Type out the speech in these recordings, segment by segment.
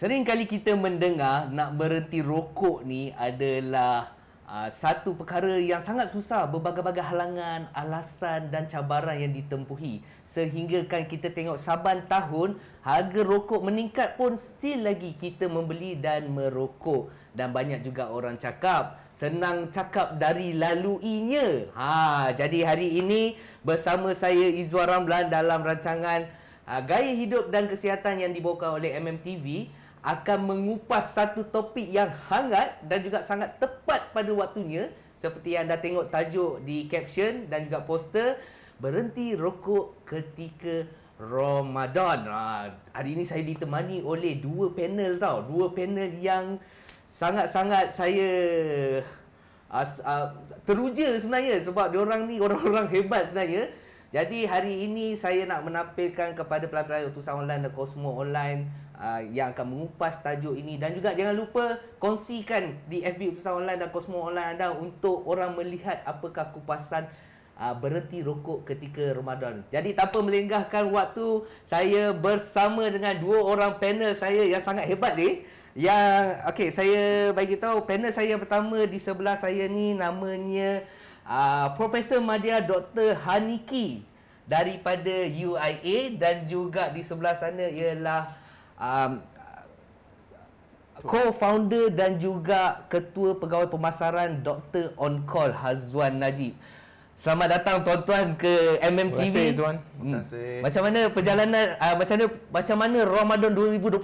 Sering kali kita mendengar nak berhenti rokok ni adalah uh, satu perkara yang sangat susah berbagai-bagai halangan, alasan dan cabaran yang ditempuhi sehinggakan kita tengok saban tahun harga rokok meningkat pun still lagi kita membeli dan merokok dan banyak juga orang cakap senang cakap dari laluinya. Ha jadi hari ini bersama saya Izwar Ramlan dalam rancangan ah, gaya hidup dan kesihatan yang dibawa oleh MMTV akan mengupas satu topik yang hangat dan juga sangat tepat pada waktunya seperti yang anda tengok tajuk di caption dan juga poster berhenti rokok ketika Ramadan. Ha, hari ini saya ditemani oleh dua panel tau. Dua panel yang sangat-sangat saya as, uh, teruja sebenarnya sebab orang ni orang-orang hebat sebenarnya. Jadi hari ini saya nak menampilkan kepada pelan-pelan utusan online dan Cosmo online Ah, yang akan mengupas tajuk ini dan juga jangan lupa kongsikan di FB Utusan Online dan Cosmo Online anda untuk orang melihat apakah kupasan uh, ah, berhenti rokok ketika Ramadan. Jadi tanpa melenggahkan waktu, saya bersama dengan dua orang panel saya yang sangat hebat ni. Yang okey saya bagi tahu panel saya yang pertama di sebelah saya ni namanya uh, Profesor Madia Dr Haniki daripada UIA dan juga di sebelah sana ialah um, co-founder dan juga ketua pegawai pemasaran Dr. On Call Hazwan Najib. Selamat datang tuan-tuan ke MMTV. Terima kasih Zuan. Hmm. Macam mana perjalanan uh, macam mana macam mana Ramadan 2021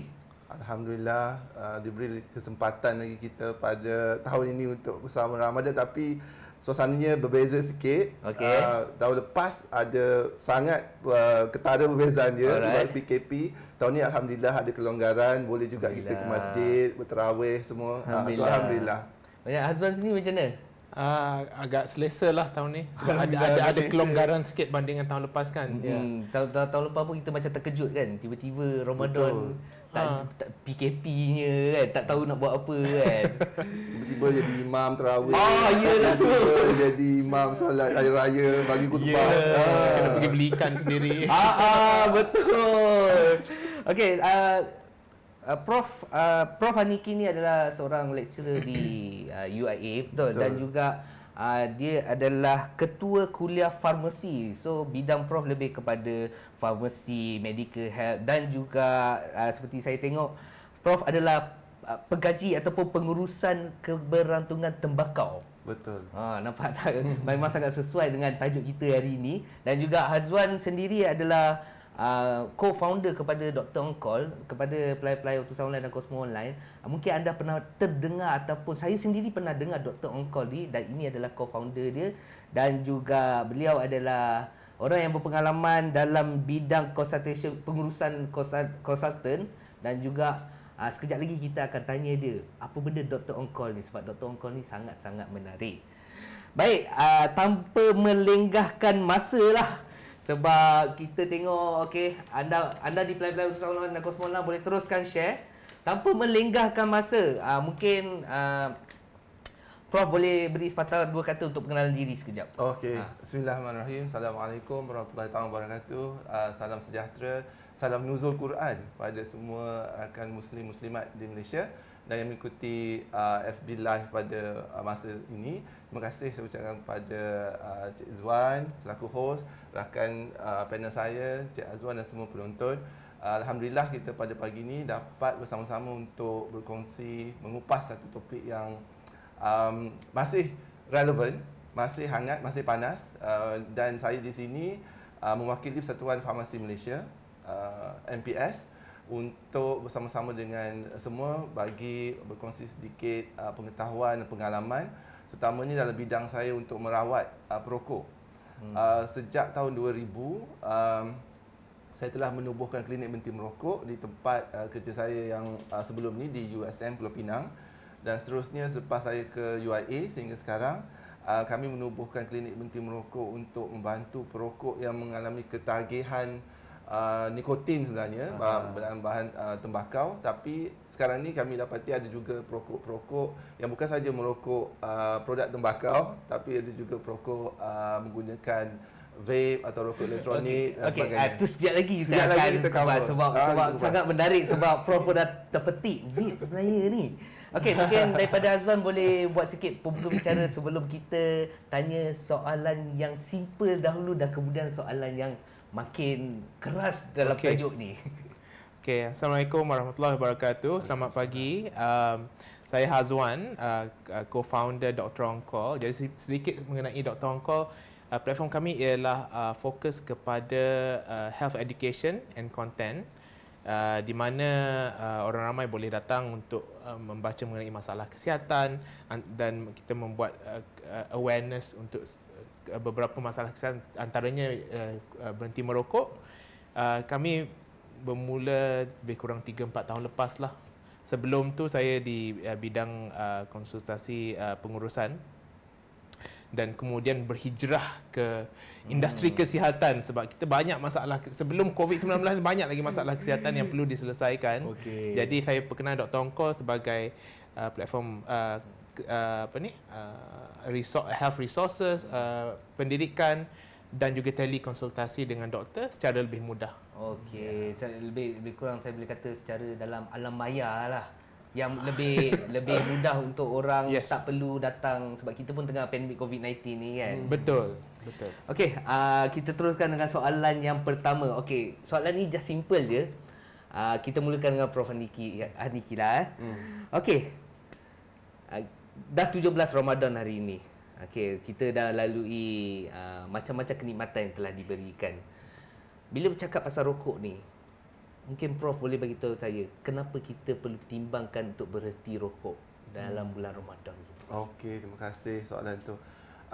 ni? Alhamdulillah uh, diberi kesempatan lagi kita pada tahun ini untuk bersama Ramadan tapi suasananya berbeza sikit. Okay. Uh, ah, tahun lepas ada sangat uh, ketara perbezaan dia Alright. di PKP. Tahun ni Alhamdulillah ada kelonggaran. Boleh juga kita ke masjid, berterawih semua. Alhamdulillah. Uh, so, Alhamdulillah. Banyak Azwan sini macam mana? Uh, agak selesa lah tahun ni ada, ada, ada kelonggaran sikit banding dengan tahun lepas kan hmm. yeah. Ya. Hmm. tahun lepas pun kita macam terkejut kan tiba-tiba Ramadan tak, ha. tak PKP-nya kan tak tahu nak buat apa kan tiba-tiba jadi imam terawih oh, lah tu. jadi imam solat hari raya bagi kutubah yeah. ah. kena pergi beli ikan sendiri ah, ah, betul Okay, uh, ah, Uh, prof uh, Prof Haniki ni adalah seorang lecturer di uh, UIA betul? betul dan juga uh, dia adalah ketua kuliah farmasi. So bidang prof lebih kepada farmasi, medical health dan juga uh, seperti saya tengok prof adalah uh, pegaji ataupun pengurusan keberantungan tembakau. Betul. Ha uh, nampak tak memang sangat sesuai dengan tajuk kita hari ini dan juga Hazwan sendiri adalah uh, co-founder kepada Dr. Ongkol kepada pelai-pelai utusan online dan kosmo online uh, mungkin anda pernah terdengar ataupun saya sendiri pernah dengar Dr. Ongkol ni dan ini adalah co-founder dia dan juga beliau adalah orang yang berpengalaman dalam bidang konsultasi, pengurusan konsultan dan juga uh, sekejap lagi kita akan tanya dia apa benda Dr. Ongkol ni sebab Dr. Ongkol ni sangat-sangat menarik Baik, uh, tanpa melenggahkan masa lah sebab kita tengok okey anda anda di play play usaha lawan kosmola boleh teruskan share tanpa melenggahkan masa uh, mungkin uh, Prof boleh beri sepatah dua kata untuk pengenalan diri sekejap. Okey. Ha. Bismillahirrahmanirrahim. Assalamualaikum warahmatullahi wabarakatuh. Uh, salam sejahtera. Salam nuzul Quran pada semua akan muslim muslimat di Malaysia dan yang mengikuti uh, FB live pada uh, masa ini. Terima kasih saya ucapkan kepada uh, Cik Zuan selaku host, rakan uh, panel saya, Cik Azwan dan semua penonton. Alhamdulillah kita pada pagi ini dapat bersama-sama untuk berkongsi mengupas satu topik yang um, masih relevan, masih hangat, masih panas uh, dan saya di sini uh, mewakili Persatuan Farmasi Malaysia, uh, MPS untuk bersama-sama dengan semua bagi berkongsi sedikit uh, pengetahuan dan pengalaman terutamanya dalam bidang saya untuk merawat uh, perokok. Hmm. Uh, sejak tahun 2000 um, saya telah menubuhkan klinik berhenti merokok di tempat uh, kerja saya yang uh, sebelum ini di USM Pulau Pinang dan seterusnya selepas saya ke UIA sehingga sekarang uh, kami menubuhkan klinik berhenti merokok untuk membantu perokok yang mengalami ketagihan Uh, nikotin sebenarnya bahan-bahan uh, tembakau tapi sekarang ni kami dapati ada juga perokok-perokok yang bukan saja merokok uh, produk tembakau tapi ada juga perokok uh, menggunakan vape atau rokok elektronik okay. dan okay. sebagainya. Okey, uh, ah, sekejap lagi sekejap saya lagi akan kita sebab ha, sebab kita sangat menarik sebab Prof dah terpetik vape sebenarnya ni. Okey, mungkin daripada Azwan boleh buat sikit pembicaraan sebelum kita tanya soalan yang simple dahulu dan kemudian soalan yang makin keras dalam okay. tajuk ni. Okay, Assalamualaikum warahmatullahi wabarakatuh. Selamat pagi. Um, saya Hazwan, uh, uh co-founder Dr. Oncall. Jadi sedikit mengenai Dr. Oncall. uh, platform kami ialah uh, fokus kepada uh, health education and content uh, di mana uh, orang ramai boleh datang untuk uh, membaca mengenai masalah kesihatan dan kita membuat uh, uh awareness untuk Eh, beberapa masalah kesihatan antaranya uh, berhenti merokok uh, kami bermula lebih kurang 3-4 tahun lepas lah sebelum tu saya di uh, bidang uh, konsultasi uh, pengurusan dan kemudian berhijrah ke industri hmm. kesihatan sebab kita banyak masalah sebelum COVID-19 banyak lagi masalah kesihatan yang perlu diselesaikan okay. jadi saya perkenal Dr. Onko sebagai uh, platform uh, uh, apa ni uh, resor- health resources, uh, pendidikan dan juga telekonsultasi dengan doktor secara lebih mudah. Okey, yeah. Ya. lebih lebih kurang saya boleh kata secara dalam alam maya lah yang ah. lebih lebih mudah untuk orang yes. tak perlu datang sebab kita pun tengah pandemik COVID-19 ni kan. Hmm. Betul. Betul. Okey, uh, kita teruskan dengan soalan yang pertama. Okey, soalan ni just simple je. Uh, kita mulakan dengan Prof Aniki Aniki eh. Hmm. Okey. Uh, dah 17 Ramadan hari ini. Okey, kita dah lalui uh, macam-macam kenikmatan yang telah diberikan. Bila bercakap pasal rokok ni, mungkin prof boleh bagi tahu saya kenapa kita perlu timbangkan untuk berhenti rokok dalam hmm. bulan Ramadan ni. Okey, terima kasih soalan tu.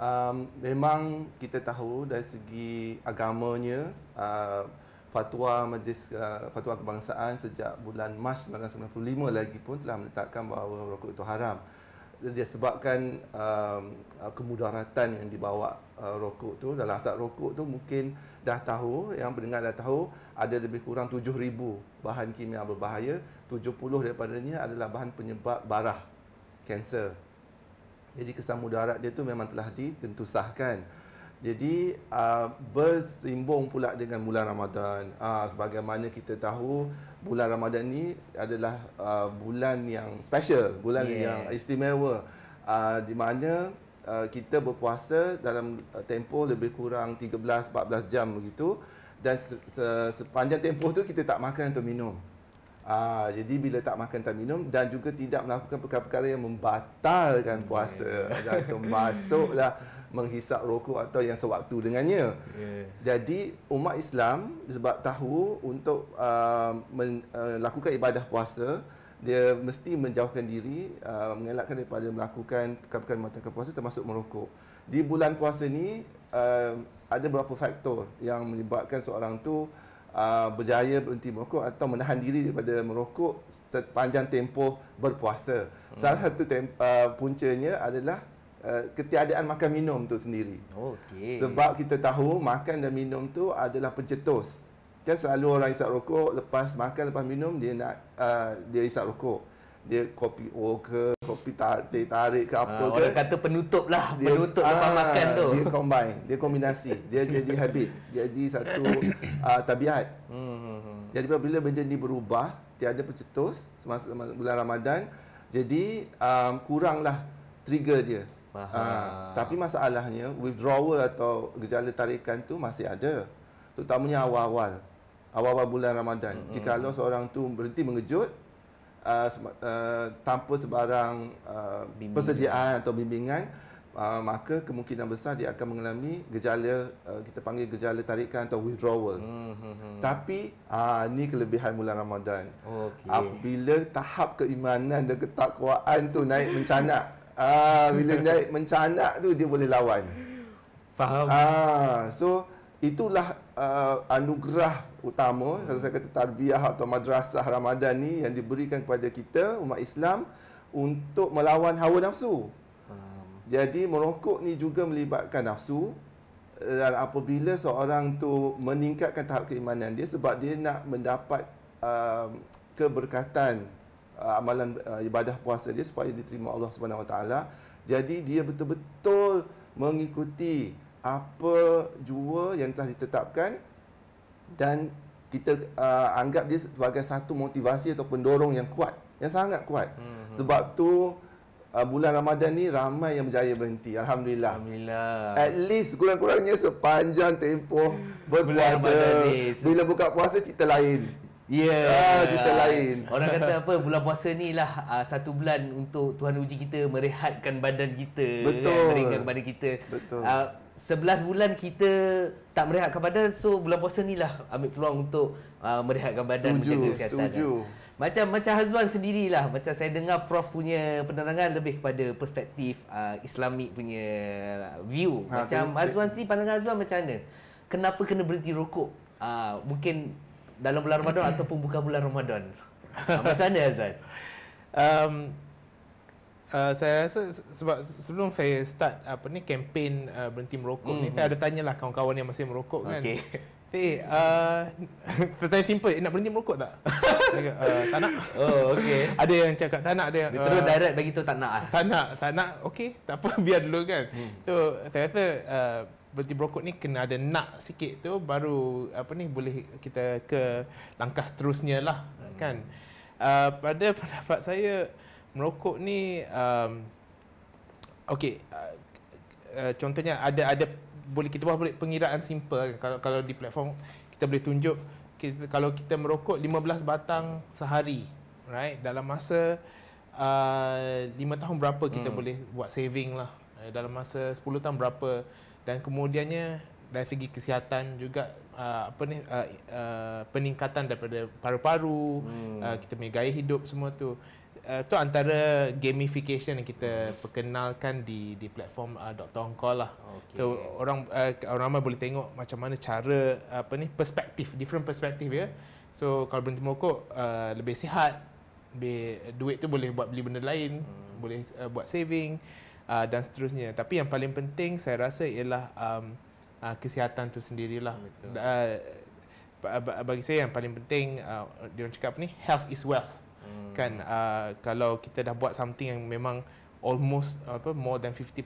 Um memang kita tahu dari segi agamanya uh, fatwa majlis uh, fatwa kebangsaan sejak bulan Mac 1995 lagi pun telah menetapkan bahawa rokok itu haram disebabkan um, uh, kemudaratan yang dibawa uh, rokok tu dalam asap rokok tu mungkin dah tahu yang pendengar dah tahu ada lebih kurang 7000 bahan kimia berbahaya 70 daripadanya adalah bahan penyebab barah kanser jadi kesan mudarat dia tu memang telah ditentusahkan jadi uh, bersimbung pula dengan bulan Ramadan uh, sebagaimana kita tahu bulan Ramadan ni adalah uh, bulan yang special, bulan yeah. yang istimewa uh, di mana uh, kita berpuasa dalam uh, tempoh lebih kurang 13 14 jam begitu dan se- se- sepanjang tempoh tu kita tak makan atau minum. Ah, jadi bila tak makan tak minum dan juga tidak melakukan perkara-perkara yang membatalkan puasa yeah. dan termasuklah menghisap rokok atau yang sewaktu dengannya. Yeah. Jadi umat Islam sebab tahu untuk uh, ah, melakukan eh, ibadah puasa dia mesti menjauhkan diri uh, mengelakkan daripada melakukan perkara-perkara membatalkan puasa termasuk merokok. Di bulan puasa ni uh, ada beberapa faktor yang menyebabkan seorang tu Uh, berjaya berhenti merokok atau menahan diri daripada merokok sepanjang tempoh berpuasa. Hmm. Salah satu temp, uh, puncanya adalah uh, ketiadaan makan minum tu sendiri. Okey. Sebab kita tahu makan dan minum tu adalah pencetus. Kan selalu orang isap rokok lepas makan lepas minum dia nak uh, dia isap rokok dia kopi o ke kopi tarik, tarik ke apa ha, ke orang kata penutup lah dia, penutup aa, ah, lepas makan tu dia combine dia kombinasi dia jadi habit jadi satu uh, tabiat hmm, hmm, hmm. jadi bila benda ni berubah tiada pencetus semasa bulan Ramadan jadi um, kuranglah trigger dia Ha, tapi masalahnya withdrawal atau gejala tarikan tu masih ada terutamanya awal-awal awal-awal bulan Ramadan mm-hmm. jika seorang tu berhenti mengejut uh, uh, tanpa sebarang uh, persediaan atau bimbingan uh, maka kemungkinan besar dia akan mengalami gejala uh, kita panggil gejala tarikan atau withdrawal. Hmm, hmm, hmm. Tapi uh, ni kelebihan bulan Ramadan. Okay. Apabila tahap keimanan dan ketakwaan tu naik mencanak. Ah uh, bila naik mencanak tu dia boleh lawan. Faham. Ah uh, so itulah uh, anugerah utama kalau saya kata tarbiyah atau madrasah Ramadan ni yang diberikan kepada kita umat Islam untuk melawan hawa nafsu. Jadi merokok ni juga melibatkan nafsu dan apabila seorang tu meningkatkan tahap keimanan dia sebab dia nak mendapat uh, keberkatan uh, amalan uh, ibadah puasa dia supaya diterima Allah Subhanahu Wa jadi dia betul-betul mengikuti apa jua yang telah ditetapkan dan kita uh, anggap dia sebagai satu motivasi atau pendorong yang kuat yang sangat kuat mm-hmm. sebab tu uh, bulan Ramadan ni ramai yang berjaya berhenti alhamdulillah alhamdulillah at least kurang-kurangnya sepanjang tempoh berpuasa bila buka puasa cerita lain Ya, yeah. ah, lain. Orang kata apa bulan puasa ni lah uh, satu bulan untuk Tuhan uji kita merehatkan badan kita, Betul. Kan, badan kita. Betul. Uh, Sebelas bulan kita tak merehatkan badan so bulan puasa ni lah ambil peluang untuk uh, merehatkan badan setuju, menjaga kesihatan setuju. macam macam Hazwan sendirilah macam saya dengar prof punya penerangan lebih kepada perspektif uh, islamik punya view ha, macam tu, Hazwan sendiri pandangan Hazwan macam mana kenapa kena berhenti rokok uh, mungkin dalam bulan Ramadan ataupun bukan bulan Ramadan ah, macam mana Hazwan um, Eh, saya rasa sebab sebelum saya start apa ni kempen uh, eh, berhenti merokok mm-hmm. ni hmm, saya hmm. ada tanyalah kawan-kawan yang masih merokok kan. Okey. Eh, uh, saya simple, eh, nak berhenti merokok tak? uh, tak nak. Oh, okey. ada yang cakap tak nak, ada Dia terus uh, direct bagi tu tak nak lah. Tak nak, tak nak, okey. Tak apa, biar dulu kan. Hmm. So, saya rasa uh, berhenti merokok ni kena ada nak sikit tu, baru apa ni boleh kita ke langkah seterusnya lah. Hmm. Kan? Uh, pada pendapat saya, merokok ni um, okey uh, uh, contohnya ada ada boleh kita buat boleh pengiraan simple kan? kalau kalau di platform kita boleh tunjuk kita, kalau kita merokok 15 batang sehari right dalam masa uh, 5 tahun berapa kita hmm. boleh buat saving lah eh, dalam masa 10 tahun berapa dan kemudiannya dari segi kesihatan juga uh, apa ni uh, uh, peningkatan daripada paru-paru hmm. uh, kita punya gaya hidup semua tu uh, tu antara gamification yang kita perkenalkan di di platform uh, Dr. Ongkol lah. Okay. So orang uh, orang ramai boleh tengok macam mana cara apa ni perspektif, different perspektif ya. So kalau berhenti merokok uh, lebih sihat, lebih, duit tu boleh buat beli benda lain, hmm. boleh uh, buat saving uh, dan seterusnya. Tapi yang paling penting saya rasa ialah um, uh, kesihatan tu sendirilah. Betul. Uh, bagi saya yang paling penting uh, dia orang cakap ni health is wealth hmm. kan uh, kalau kita dah buat something yang memang almost apa more than 50%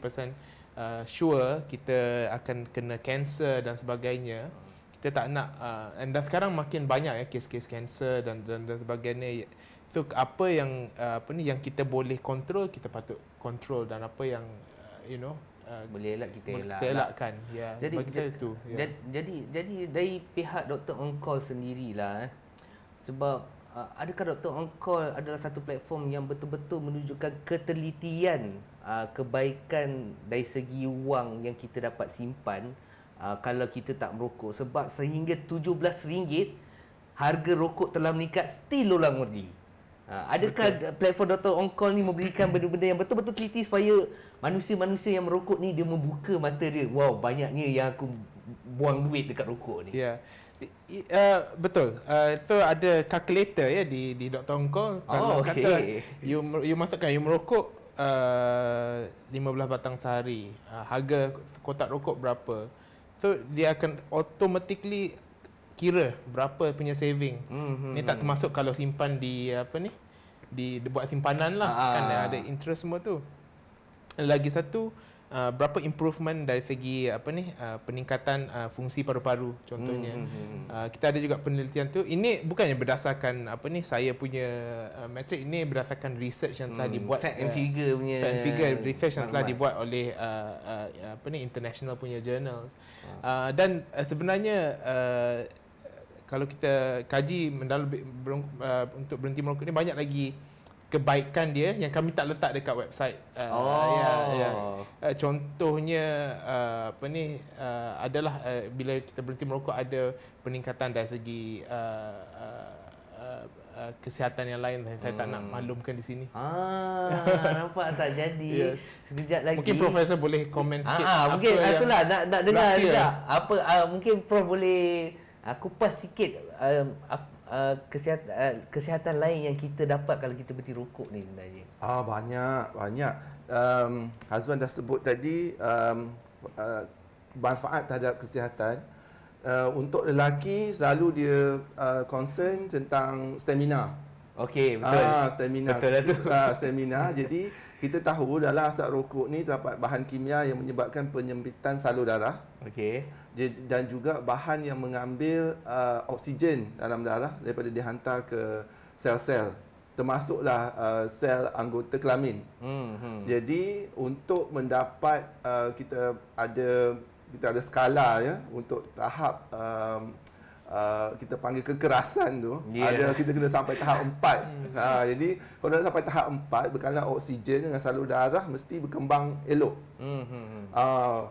uh, sure kita akan kena cancer dan sebagainya kita tak nak uh, and dah sekarang makin banyak ya kes-kes kanser dan, dan dan sebagainya so apa yang uh, apa ni yang kita boleh control kita patut control dan apa yang uh, you know uh, boleh elak kita elak kita lah. elakkan ya yeah. jadi j- tu, yeah. jadi jadi dari pihak doktor engkau sendirilah eh, sebab uh, adakah Dr. Oncall adalah satu platform yang betul-betul menunjukkan ketelitian uh, kebaikan dari segi wang yang kita dapat simpan uh, kalau kita tak merokok sebab sehingga RM17 harga rokok telah meningkat still ulang murni Uh, adakah Betul. platform Dr. Oncall ni memberikan benda-benda yang betul-betul kritis supaya manusia-manusia yang merokok ni dia membuka mata dia wow banyaknya yang aku buang duit dekat rokok ni yeah. Uh, betul. Uh, so ada calculator ya di di Dr. Hong Kong oh, kalau okay. kata you you masukkan you merokok uh, 15 batang sehari. Uh, harga kotak rokok berapa? So dia akan automatically kira berapa punya saving. Mm-hmm. Ni tak hmm, termasuk hmm. kalau simpan di apa ni? Di dia buat simpanan lah uh. kan ah. ada interest semua tu. Lagi satu Uh, berapa improvement dari segi apa ni uh, peningkatan uh, fungsi paru-paru contohnya hmm hmm, hmm, hmm, Uh, kita ada juga penelitian tu ini bukannya berdasarkan apa ni saya punya uh, metric ini berdasarkan research yang telah hmm, dibuat fact and uh, figure uh, punya fact figure research maklumat. yang telah dibuat oleh uh, uh, apa ni international punya journals hmm. uh, dan uh, sebenarnya uh, kalau kita kaji mendalam uh, untuk berhenti merokok ni banyak lagi kebaikan dia yang kami tak letak dekat website. Uh, oh. Ya, ya. Uh, contohnya uh, apa ni uh, adalah uh, bila kita berhenti merokok ada peningkatan dari segi uh, uh, uh, uh, kesihatan yang lain saya tak nak hmm. malumkan di sini. Ah nampak tak jadi. Yes. Sekejap lagi. Mungkin profesor boleh komen sikit. Ah, ah mungkin itulah nak nak dengar juga. Apa uh, mungkin prof boleh aku uh, sikit um, uh, Uh, kesihatan uh, kesihatan lain yang kita dapat kalau kita berhenti rokok ni sebenarnya? Ah banyak banyak. Um Hazwan dah sebut tadi um uh, manfaat terhadap kesihatan uh, untuk lelaki selalu dia uh, concern tentang stamina. Okey, betul. Ah stamina. Betul lah tu. Ah stamina. Jadi kita tahu dalam lah asap rokok ni terdapat bahan kimia yang menyebabkan penyempitan salur darah. Okey dan juga bahan yang mengambil uh, oksigen dalam darah daripada dihantar ke sel-sel termasuklah uh, sel anggota kelamin. Hmm, hmm. Jadi untuk mendapat uh, kita ada kita ada skala ya untuk tahap um, uh, kita panggil kekerasan tu yeah. ada kita kena sampai tahap 4. Hmm. Ha jadi kalau nak sampai tahap 4 bekalan oksigen dengan salur darah mesti berkembang elok. Hmm hmm. hmm. Uh,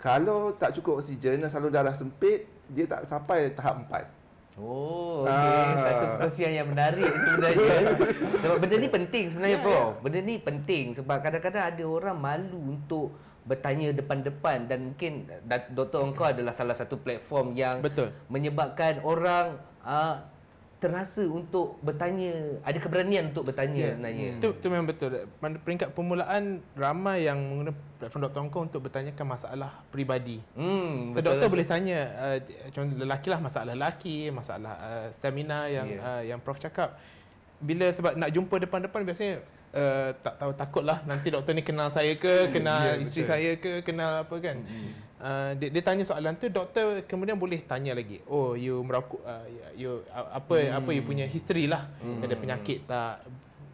kalau tak cukup oksigen dan saluran darah sempit, dia tak sampai tahap empat. Oh, ah. okay. satu perkongsian yang menarik sebenarnya. sebab benda ni penting sebenarnya, yeah, bro. Yeah. Benda ni penting sebab kadang-kadang ada orang malu untuk bertanya depan-depan dan mungkin Dr. Engkau adalah salah satu platform yang Betul. menyebabkan orang uh, terasa untuk bertanya ada keberanian untuk bertanya ya. sebenarnya. Itu hmm. tu memang betul. Pada peringkat permulaan ramai yang menggunakan platform Dr. Hong Kong untuk bertanyakan masalah peribadi. Hmm, betul. Doktor lah. boleh tanya uh, eh, contoh lelaki lah masalah lelaki, masalah uh, stamina yang yeah. Ya. uh, yang prof cakap. Bila sebab nak jumpa depan-depan biasanya Uh, tak tahu takutlah nanti doktor ni kenal saya ke hmm. kenal yeah, isteri betul. saya ke kenal apa kan hmm uh, dia, dia tanya soalan tu doktor kemudian boleh tanya lagi oh you merokok uh, ya, you uh, apa hmm. apa you punya history lah hmm. ada penyakit tak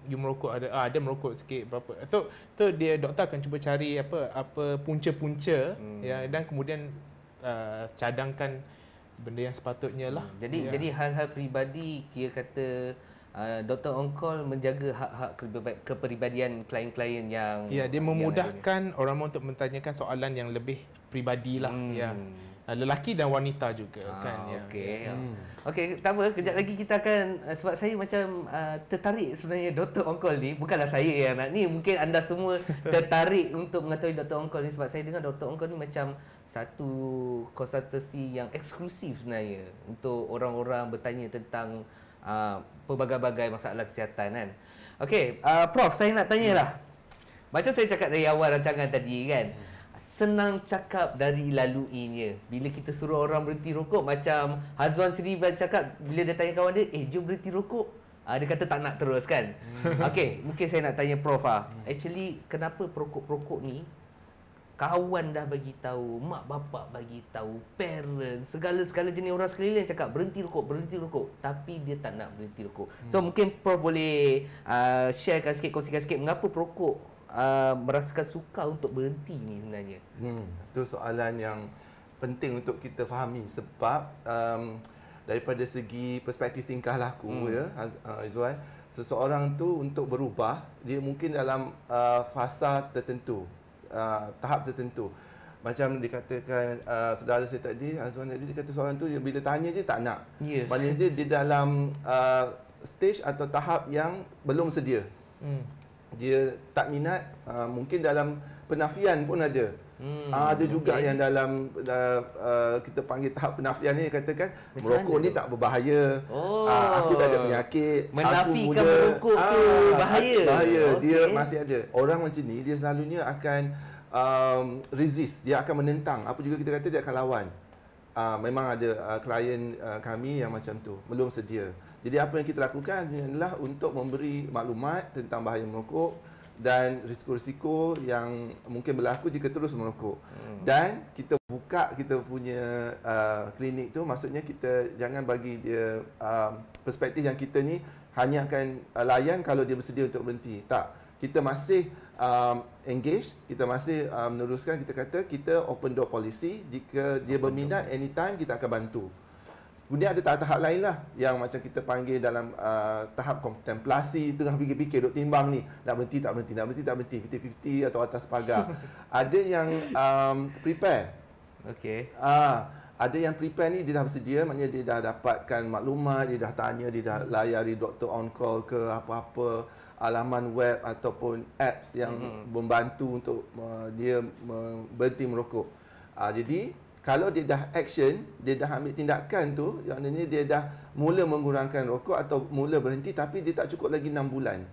you merokok ada ah, ada merokok sikit berapa so tu so dia doktor akan cuba cari apa apa punca-punca hmm. ya dan kemudian uh, cadangkan benda yang sepatutnya lah hmm. jadi ya. jadi hal-hal peribadi dia kata Uh, doktor on call menjaga hak-hak keperibadian klien-klien yang Ya, dia memudahkan orang untuk menanyakan soalan yang lebih peribadilah hmm. ya ah, lelaki dan wanita juga ah, kan ya okay, ya. hmm. hmm. okey tak apa kejap lagi kita akan eh, sebab saya macam uh, tertarik sebenarnya Dr Ongkol ni bukanlah saya yang nak ni mungkin anda semua tertarik untuk mengetahui Dr Ongkol ni sebab saya dengar Dr Ongkol ni macam satu konsultasi yang eksklusif sebenarnya untuk orang-orang bertanya tentang uh, pelbagai-bagai masalah kesihatan kan okey uh, prof saya nak tanyalah hmm. macam saya cakap dari awal rancangan tadi kan hmm senang cakap dari laluinya. Bila kita suruh orang berhenti rokok macam Hazwan Sri Bal cakap bila dia tanya kawan dia, "Eh, jom berhenti rokok." Uh, dia kata tak nak terus kan. Hmm. Okey, mungkin saya nak tanya Prof ah. Actually, kenapa perokok-perokok ni kawan dah bagi tahu, mak bapak bagi tahu, parents, segala-segala jenis orang sekeliling cakap berhenti rokok, berhenti rokok, tapi dia tak nak berhenti rokok. So hmm. mungkin Prof boleh uh, sharekan sikit, kongsikan sikit mengapa perokok Uh, merasakan suka untuk berhenti ni sebenarnya? Hmm, itu soalan yang penting untuk kita fahami sebab um, daripada segi perspektif tingkah laku hmm. ya uh, Izwan seseorang tu untuk berubah dia mungkin dalam uh, fasa tertentu uh, tahap tertentu macam dikatakan uh, saudara saya tadi Azwan tadi dia kata seorang tu dia bila tanya je tak nak yeah. maknanya dia di dalam uh, stage atau tahap yang belum sedia hmm dia tak minat uh, mungkin dalam penafian pun ada hmm, uh, ada juga yang dalam uh, uh, kita panggil tahap penafian ni katakan Macam merokok ni tu? tak berbahaya oh. uh, aku tak ada penyakit aku muda merokok uh, bahaya bahaya okay. dia masih ada orang macam ni dia selalunya akan um, resist dia akan menentang apa juga kita kata dia akan lawan Uh, memang ada uh, klien uh, kami yang macam tu belum sedia jadi apa yang kita lakukan adalah untuk memberi maklumat tentang bahaya merokok dan risiko-risiko yang mungkin berlaku jika terus merokok. Hmm. Dan kita buka kita punya uh, klinik tu maksudnya kita jangan bagi dia uh, perspektif yang kita ni hanya akan uh, layan kalau dia bersedia untuk berhenti. Tak. Kita masih um, engage, kita masih um, meneruskan kita kata kita open door policy jika dia berminat anytime kita akan bantu. Kemudian ada tahap-tahap lain lah yang macam kita panggil dalam uh, tahap kontemplasi tengah fikir-fikir duk timbang ni nak berhenti tak berhenti nak berhenti tak berhenti fifty-fifty atau atas pagar ada yang um, prepare okay ah uh, ada yang prepare ni dia dah bersedia maknanya dia dah dapatkan maklumat dia dah tanya dia dah layari doktor on call ke apa-apa alaman web ataupun apps yang mm-hmm. membantu untuk uh, dia berhenti merokok uh, jadi kalau dia dah action, dia dah ambil tindakan tu, yang ini dia dah mula mengurangkan rokok atau mula berhenti tapi dia tak cukup lagi 6 bulan.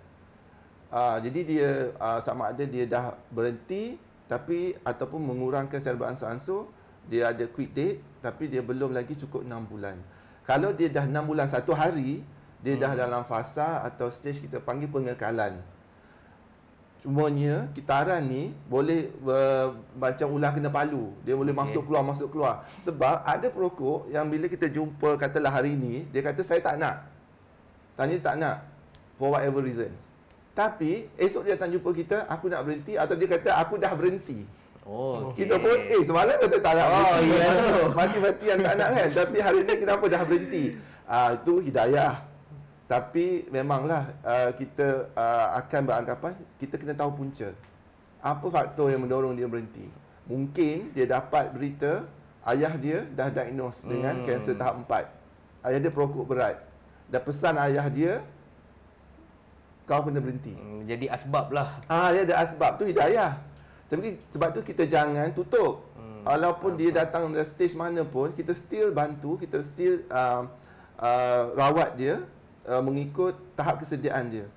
Uh, jadi dia uh, sama ada dia dah berhenti tapi ataupun mengurangkan serba ansur-ansur, dia ada quit date tapi dia belum lagi cukup 6 bulan. Kalau dia dah 6 bulan satu hari, dia hmm. dah dalam fasa atau stage kita panggil pengekalan cumanya kitaran ni boleh uh, macam ular kena palu dia boleh okay. masuk keluar masuk keluar sebab ada perokok yang bila kita jumpa katalah hari ni dia kata saya tak nak tanya tak nak for whatever reasons tapi esok dia datang jumpa kita aku nak berhenti atau dia kata aku dah berhenti Oh, kita pun eh semalam kata tak nak oh, berhenti yeah. mati-mati yang tak nak kan tapi hari ni kenapa dah berhenti ah itu hidayah tapi memanglah uh, kita uh, akan beranggapan kita kena tahu punca apa faktor yang mendorong dia berhenti mungkin dia dapat berita ayah dia dah diagnos hmm. dengan kanser tahap 4 ayah dia perokok berat dan pesan ayah dia kau kena berhenti hmm, jadi asbab lah ah, dia ada asbab tu hidayah tapi sebab tu kita jangan tutup hmm. walaupun dia datang dari stage mana pun kita still bantu kita still uh, uh, rawat dia uh, mengikut tahap kesediaan dia.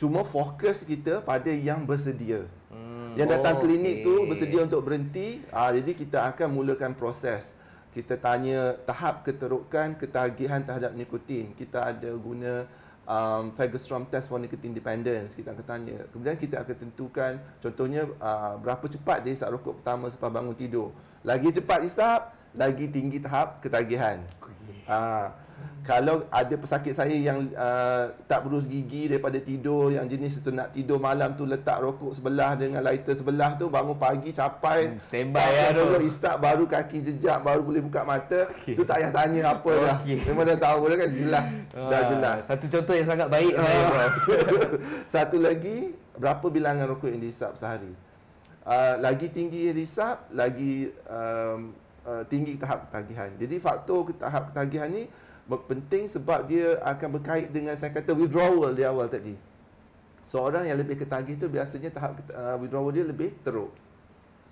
Cuma fokus kita pada yang bersedia. Hmm. Yang datang oh, klinik okay. tu bersedia untuk berhenti, uh, jadi kita akan mulakan proses. Kita tanya tahap keterukan ketagihan terhadap nikotin. Kita ada guna um, Fagostrom test for nicotine dependence. Kita akan tanya. Kemudian kita akan tentukan contohnya uh, berapa cepat dia hisap rokok pertama selepas bangun tidur. Lagi cepat hisap, lagi tinggi tahap ketagihan. Ha. Kalau ada pesakit saya yang uh, tak berus gigi daripada tidur, yang jenis tu nak tidur malam tu letak rokok sebelah dengan lighter sebelah tu, bangun pagi capai. Hmm, standby ya dulu. Isap baru kaki jejak, baru boleh buka mata. Okay. Tu tak payah tanya apa okay. dah. Memang dah tahu dah kan, jelas. Ah, dah jelas. Satu contoh yang sangat baik. Uh, kan? satu lagi, berapa bilangan rokok yang diisap sehari? Uh, lagi tinggi yang diisap, lagi... Um, Uh, tinggi tahap ketagihan. Jadi faktor tahap ketagihan ni penting sebab dia akan berkait dengan saya kata withdrawal di awal tadi. Seorang yang lebih ketagih tu biasanya tahap uh, withdrawal dia lebih teruk.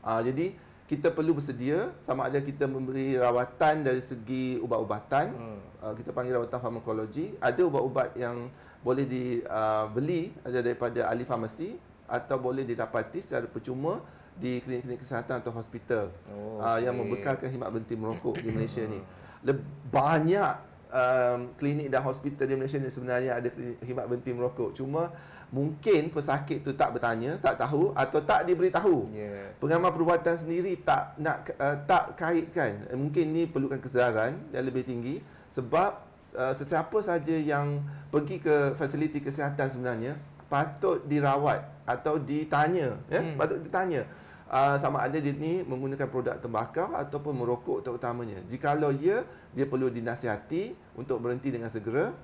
Ah, jadi kita perlu bersedia sama ada kita memberi rawatan dari segi ubat-ubatan hmm. Ah, kita panggil rawatan farmakologi ada ubat-ubat yang boleh dibeli ah, uh, daripada ahli farmasi atau boleh didapati secara percuma di klinik-klinik kesihatan atau hospital oh, okay. Ah, yang membekalkan khidmat berhenti merokok di Malaysia ni. Leb- banyak um, klinik dan hospital di Malaysia ni sebenarnya ada khidmat berhenti merokok. Cuma mungkin pesakit tu tak bertanya, tak tahu atau tak diberitahu. Yeah. Pengamal perubatan sendiri tak nak uh, tak kaitkan. Mungkin ni perlukan kesedaran yang lebih tinggi sebab uh, sesiapa saja yang pergi ke fasiliti kesihatan sebenarnya patut dirawat atau ditanya ya hmm. patut ditanya Ah, sama ada dia ni menggunakan produk tembakau ataupun merokok terutamanya. Jikalau ya, dia perlu dinasihati untuk berhenti dengan segera.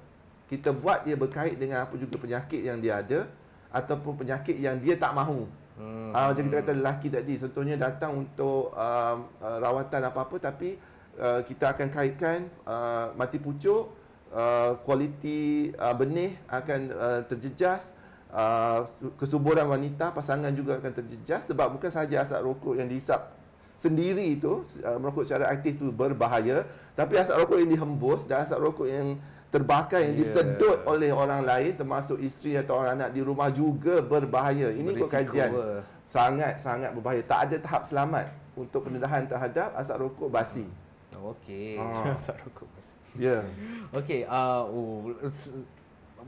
Kita buat dia berkait dengan apa juga penyakit yang dia ada ataupun penyakit yang dia tak mahu. Hmm. Uh, macam kita kata lelaki tadi, contohnya datang untuk uh, uh, rawatan apa-apa tapi uh, kita akan kaitkan uh, mati pucuk, uh, kualiti uh, benih akan uh, terjejas, Ah, kesuburan wanita pasangan juga akan terjejas sebab bukan sahaja asap rokok yang dihisap sendiri itu uh, merokok secara aktif itu berbahaya tapi asap rokok yang dihembus dan asap rokok yang terbakar yang yeah. disedut oleh orang lain termasuk isteri atau orang anak di rumah juga berbahaya ini ikut kajian sangat-sangat berbahaya tak ada tahap selamat untuk pendedahan terhadap asap rokok basi oh, Okey. Ah. rokok basi. Ya. Yeah. Okey, uh, oh,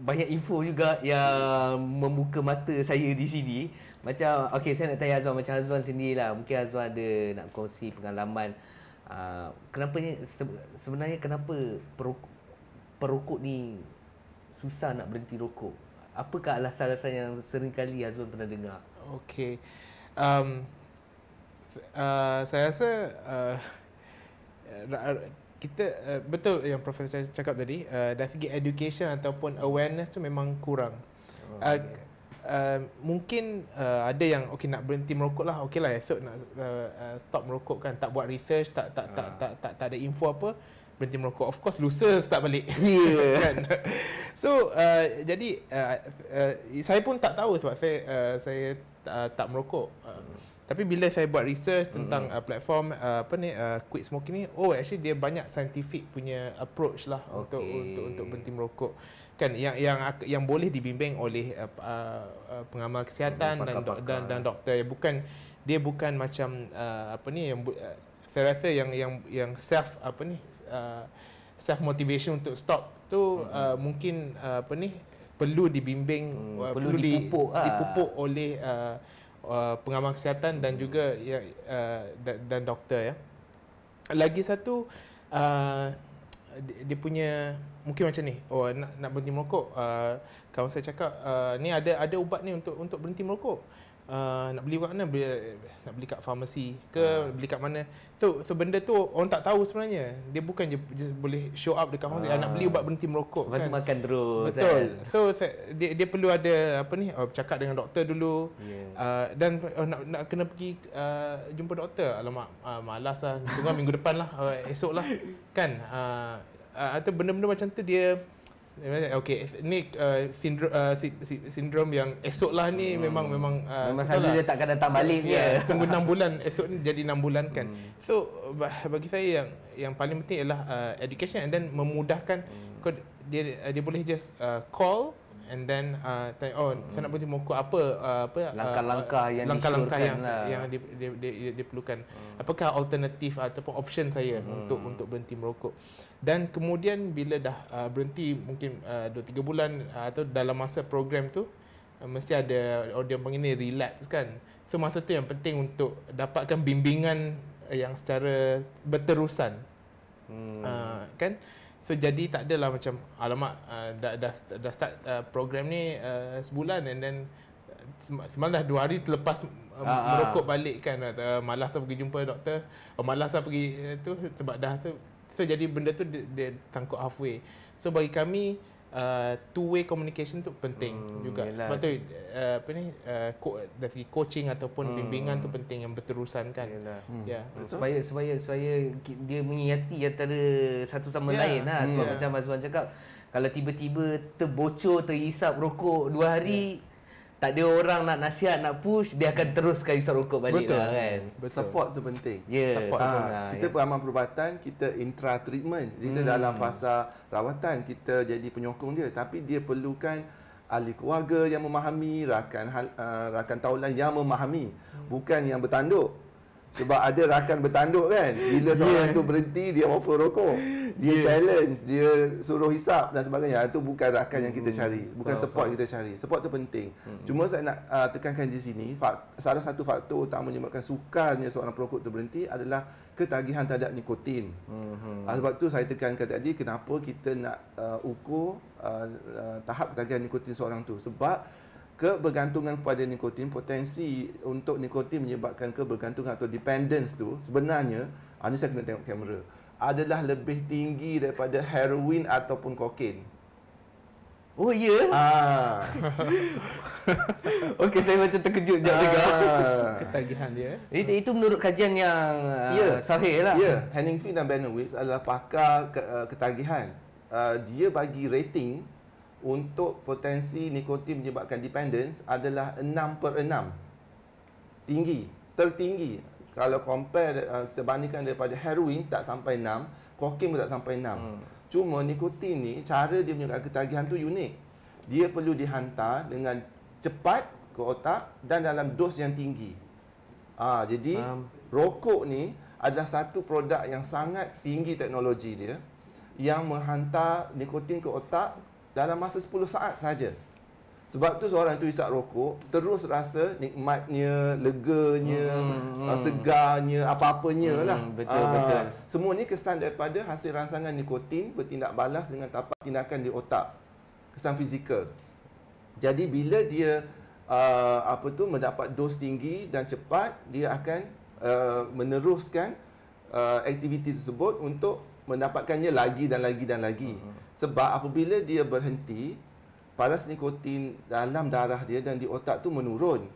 banyak info juga yang membuka mata saya di sini. Macam, okay saya nak tanya Azwan, macam Azwan sendirilah. Mungkin Azwan ada nak kongsi pengalaman. Uh, ah, kenapa ni, sebenarnya kenapa perok- perokok ni susah nak berhenti rokok? Apakah alasan-alasan yang sering kali Azwan pernah dengar? Okay. Um, uh, saya rasa uh, kita uh, betul yang profesor cakap tadi uh, dari segi education ataupun awareness tu memang kurang. Uh, uh, mungkin uh, ada yang okey nak berhenti merokok lah okay lah esok nak uh, uh, stop merokok kan tak buat research tak tak, uh. tak ah. tak tak tak ada info apa berhenti merokok of course lusa tak balik yeah. kan so uh, jadi uh, uh, saya pun tak tahu sebab saya uh, saya uh, tak merokok uh, tapi bila saya buat research tentang mm-hmm. platform uh, apa ni uh, quit smoking ni, oh actually dia banyak scientific punya approach lah okay. untuk untuk untuk berhenti merokok. Kan yang yang yang boleh dibimbing oleh uh, uh, uh, pengamal kesihatan dan, dok, dan dan doktor. Bukan dia bukan macam uh, apa ni yang uh, saya rasa yang yang yang self apa ni uh, self motivation untuk stop tu mm-hmm. uh, mungkin uh, apa ni perlu dibimbing hmm, uh, perlu, perlu dipupuk, lah. di, ha. oleh uh, Uh, pengamal kesihatan dan juga ya, uh, dan, dan doktor ya. Lagi satu uh, dia punya mungkin macam ni oh nak nak berhenti merokok uh, kawan saya cakap uh, ni ada ada ubat ni untuk untuk berhenti merokok uh, nak beli kat mana beli, nak beli kat farmasi ke uh. beli kat mana so, so tu orang tak tahu sebenarnya dia bukan je, je boleh show up dekat farmasi uh. ah, nak beli ah. ubat berhenti merokok Bantu kan makan terus betul kan? so saya, dia, dia perlu ada apa ni oh, cakap dengan doktor dulu yeah. uh, dan oh, nak, nak kena pergi uh, jumpa doktor alamak uh, malas lah tunggu minggu depan lah uh, esok lah kan uh, atau benda-benda macam tu dia Okay, ni uh, sindrom, uh, si, si, sindrom yang esok lah ni hmm. memang memang uh, Memang selalu dia takkan akan datang balik so, yeah. Ya, tunggu 6 bulan, esok ni jadi 6 bulan kan hmm. So bagi saya yang yang paling penting ialah uh, education And then memudahkan hmm. dia, dia boleh just uh, call and then uh, tanya, oh hmm. saya nak hmm. berhenti mokok apa uh, apa uh, langkah-langkah uh, yang langkah-langkah yang lah. yang diperlukan hmm. apakah alternatif ataupun option saya hmm. untuk untuk berhenti merokok dan kemudian bila dah uh, berhenti mungkin uh, 2 3 bulan uh, atau dalam masa program tu uh, mesti ada audio oh, panggil ni relax kan so masa tu yang penting untuk dapatkan bimbingan yang secara berterusan hmm. uh, kan So jadi tak adalah macam alamak uh, dah, dah dah start uh, program ni uh, sebulan and then uh, semalam dah dua hari terlepas uh, merokok balik kan uh, uh malas lah pergi jumpa doktor uh, malas lah pergi uh, tu sebab dah tu so jadi benda tu dia, dia tangkut halfway so bagi kami Uh, two-way communication tu penting hmm, juga. Yelah. uh, apa ni uh, dari segi coaching ataupun hmm. bimbingan tu penting yang berterusan kan. Hmm. Ya. Yeah. Betul. Supaya supaya supaya dia mengiyati antara satu sama yeah. lain lah sebab yeah. Hmm. macam Azwan cakap kalau tiba-tiba terbocor terhisap rokok dua hari yeah tak ada orang nak nasihat nak push dia akan teruskan isap rokok balik betul. lah kan betul. support tu penting yeah, support ha, kita yeah. Ya. pun perubatan kita intra treatment kita hmm. dalam fasa rawatan kita jadi penyokong dia tapi dia perlukan ahli keluarga yang memahami rakan uh, rakan taulan yang memahami hmm. bukan yang bertanduk sebab ada rakan bertanduk kan Bila seorang yeah. tu berhenti Dia offer rokok Dia yeah. challenge Dia suruh hisap dan sebagainya Itu bukan rakan yang kita hmm. cari Bukan faham, support faham. kita cari Support tu penting hmm. Cuma saya nak uh, tekankan di sini fak- Salah satu faktor utama menyebabkan sukarnya Seorang perokok tu berhenti Adalah ketagihan terhadap nikotin hmm. Ah, sebab tu saya tekankan tadi Kenapa kita nak uh, ukur uh, uh, Tahap ketagihan nikotin seorang tu Sebab kebergantungan kepada nikotin, potensi untuk nikotin menyebabkan kebergantungan atau dependence tu sebenarnya, ah, ini saya kena tengok kamera, adalah lebih tinggi daripada heroin ataupun kokain. Oh ya? Yeah. Ah. Okey, saya macam terkejut ah. juga. Ah. Ketagihan dia. Eh. Itu, itu menurut kajian yang uh, ah, yeah. sahih lah. Ya, yeah. Henning Fee dan Benowitz adalah pakar ke, uh, ketagihan. Uh, dia bagi rating untuk potensi nikotin menyebabkan dependence adalah 6 per 6 tinggi tertinggi kalau compare uh, kita bandingkan daripada heroin tak sampai 6 kokain pun tak sampai 6 hmm. cuma nikotin ni cara dia menyebabkan ketagihan tu unik dia perlu dihantar dengan cepat ke otak dan dalam dos yang tinggi Ah, jadi um. rokok ni adalah satu produk yang sangat tinggi teknologi dia yang menghantar nikotin ke otak dalam masa 10 saat saja. Sebab tu seorang itu isap rokok, terus rasa nikmatnya, leganya, hmm, hmm. hmm. segarnya, apa-apanya hmm, lah. Betul, Aa, ah, betul. Semua ni kesan daripada hasil rangsangan nikotin bertindak balas dengan tapak tindakan di otak. Kesan fizikal. Jadi bila dia uh, apa tu mendapat dos tinggi dan cepat, dia akan uh, meneruskan uh, aktiviti tersebut untuk mendapatkannya lagi dan lagi dan lagi. Uh-huh. Sebab apabila dia berhenti, paras nikotin dalam darah dia dan di otak tu menurun.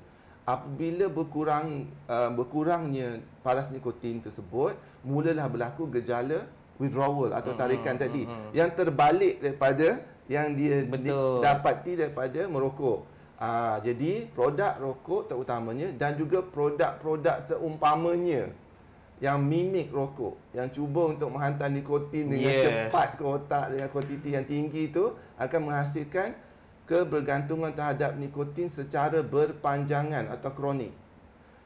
Apabila berkurang uh, berkurangnya paras nikotin tersebut, mulalah berlaku gejala withdrawal atau hmm, tarikan uh tadi uh-huh. yang terbalik daripada yang dia ni, dapati daripada merokok. Uh, jadi produk rokok terutamanya dan juga produk-produk seumpamanya yang mimik rokok yang cuba untuk menghantar nikotin dengan yeah. cepat ke otak dengan kuantiti yang tinggi itu akan menghasilkan kebergantungan terhadap nikotin secara berpanjangan atau kronik.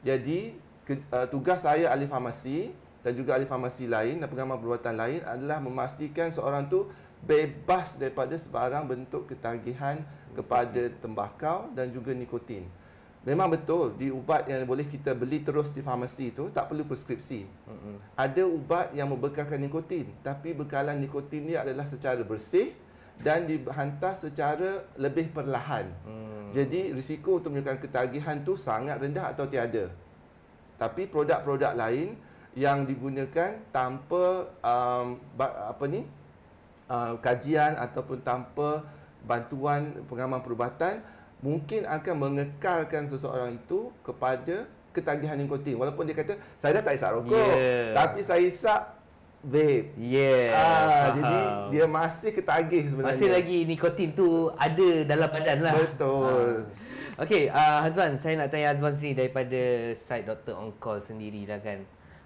Jadi ke, uh, tugas saya ahli farmasi dan juga ahli farmasi lain dan pengamal perubatan lain adalah memastikan seorang tu bebas daripada sebarang bentuk ketagihan kepada tembakau dan juga nikotin. Memang betul di ubat yang boleh kita beli terus di farmasi itu tak perlu preskripsi. Mm-hmm. Ada ubat yang membekalkan nikotin, tapi bekalan nikotin ini adalah secara bersih dan dihantar secara lebih perlahan. Mm. Jadi risiko untuk menunjukkan ketagihan tu sangat rendah atau tiada. Tapi produk-produk lain yang digunakan tanpa um, apa ni? Uh, kajian ataupun tanpa bantuan pengamal perubatan mungkin akan mengekalkan seseorang itu kepada ketagihan nikotin walaupun dia kata saya dah tak hisap rokok yeah. tapi saya hisap vape. Yeah. Ah, jadi dia masih ketagih sebenarnya. Masih lagi nikotin tu ada dalam badan lah. Betul. Uh. Okay, uh, Hazwan, saya nak tanya Hazwan sendiri daripada side Dr. On sendiri lah kan.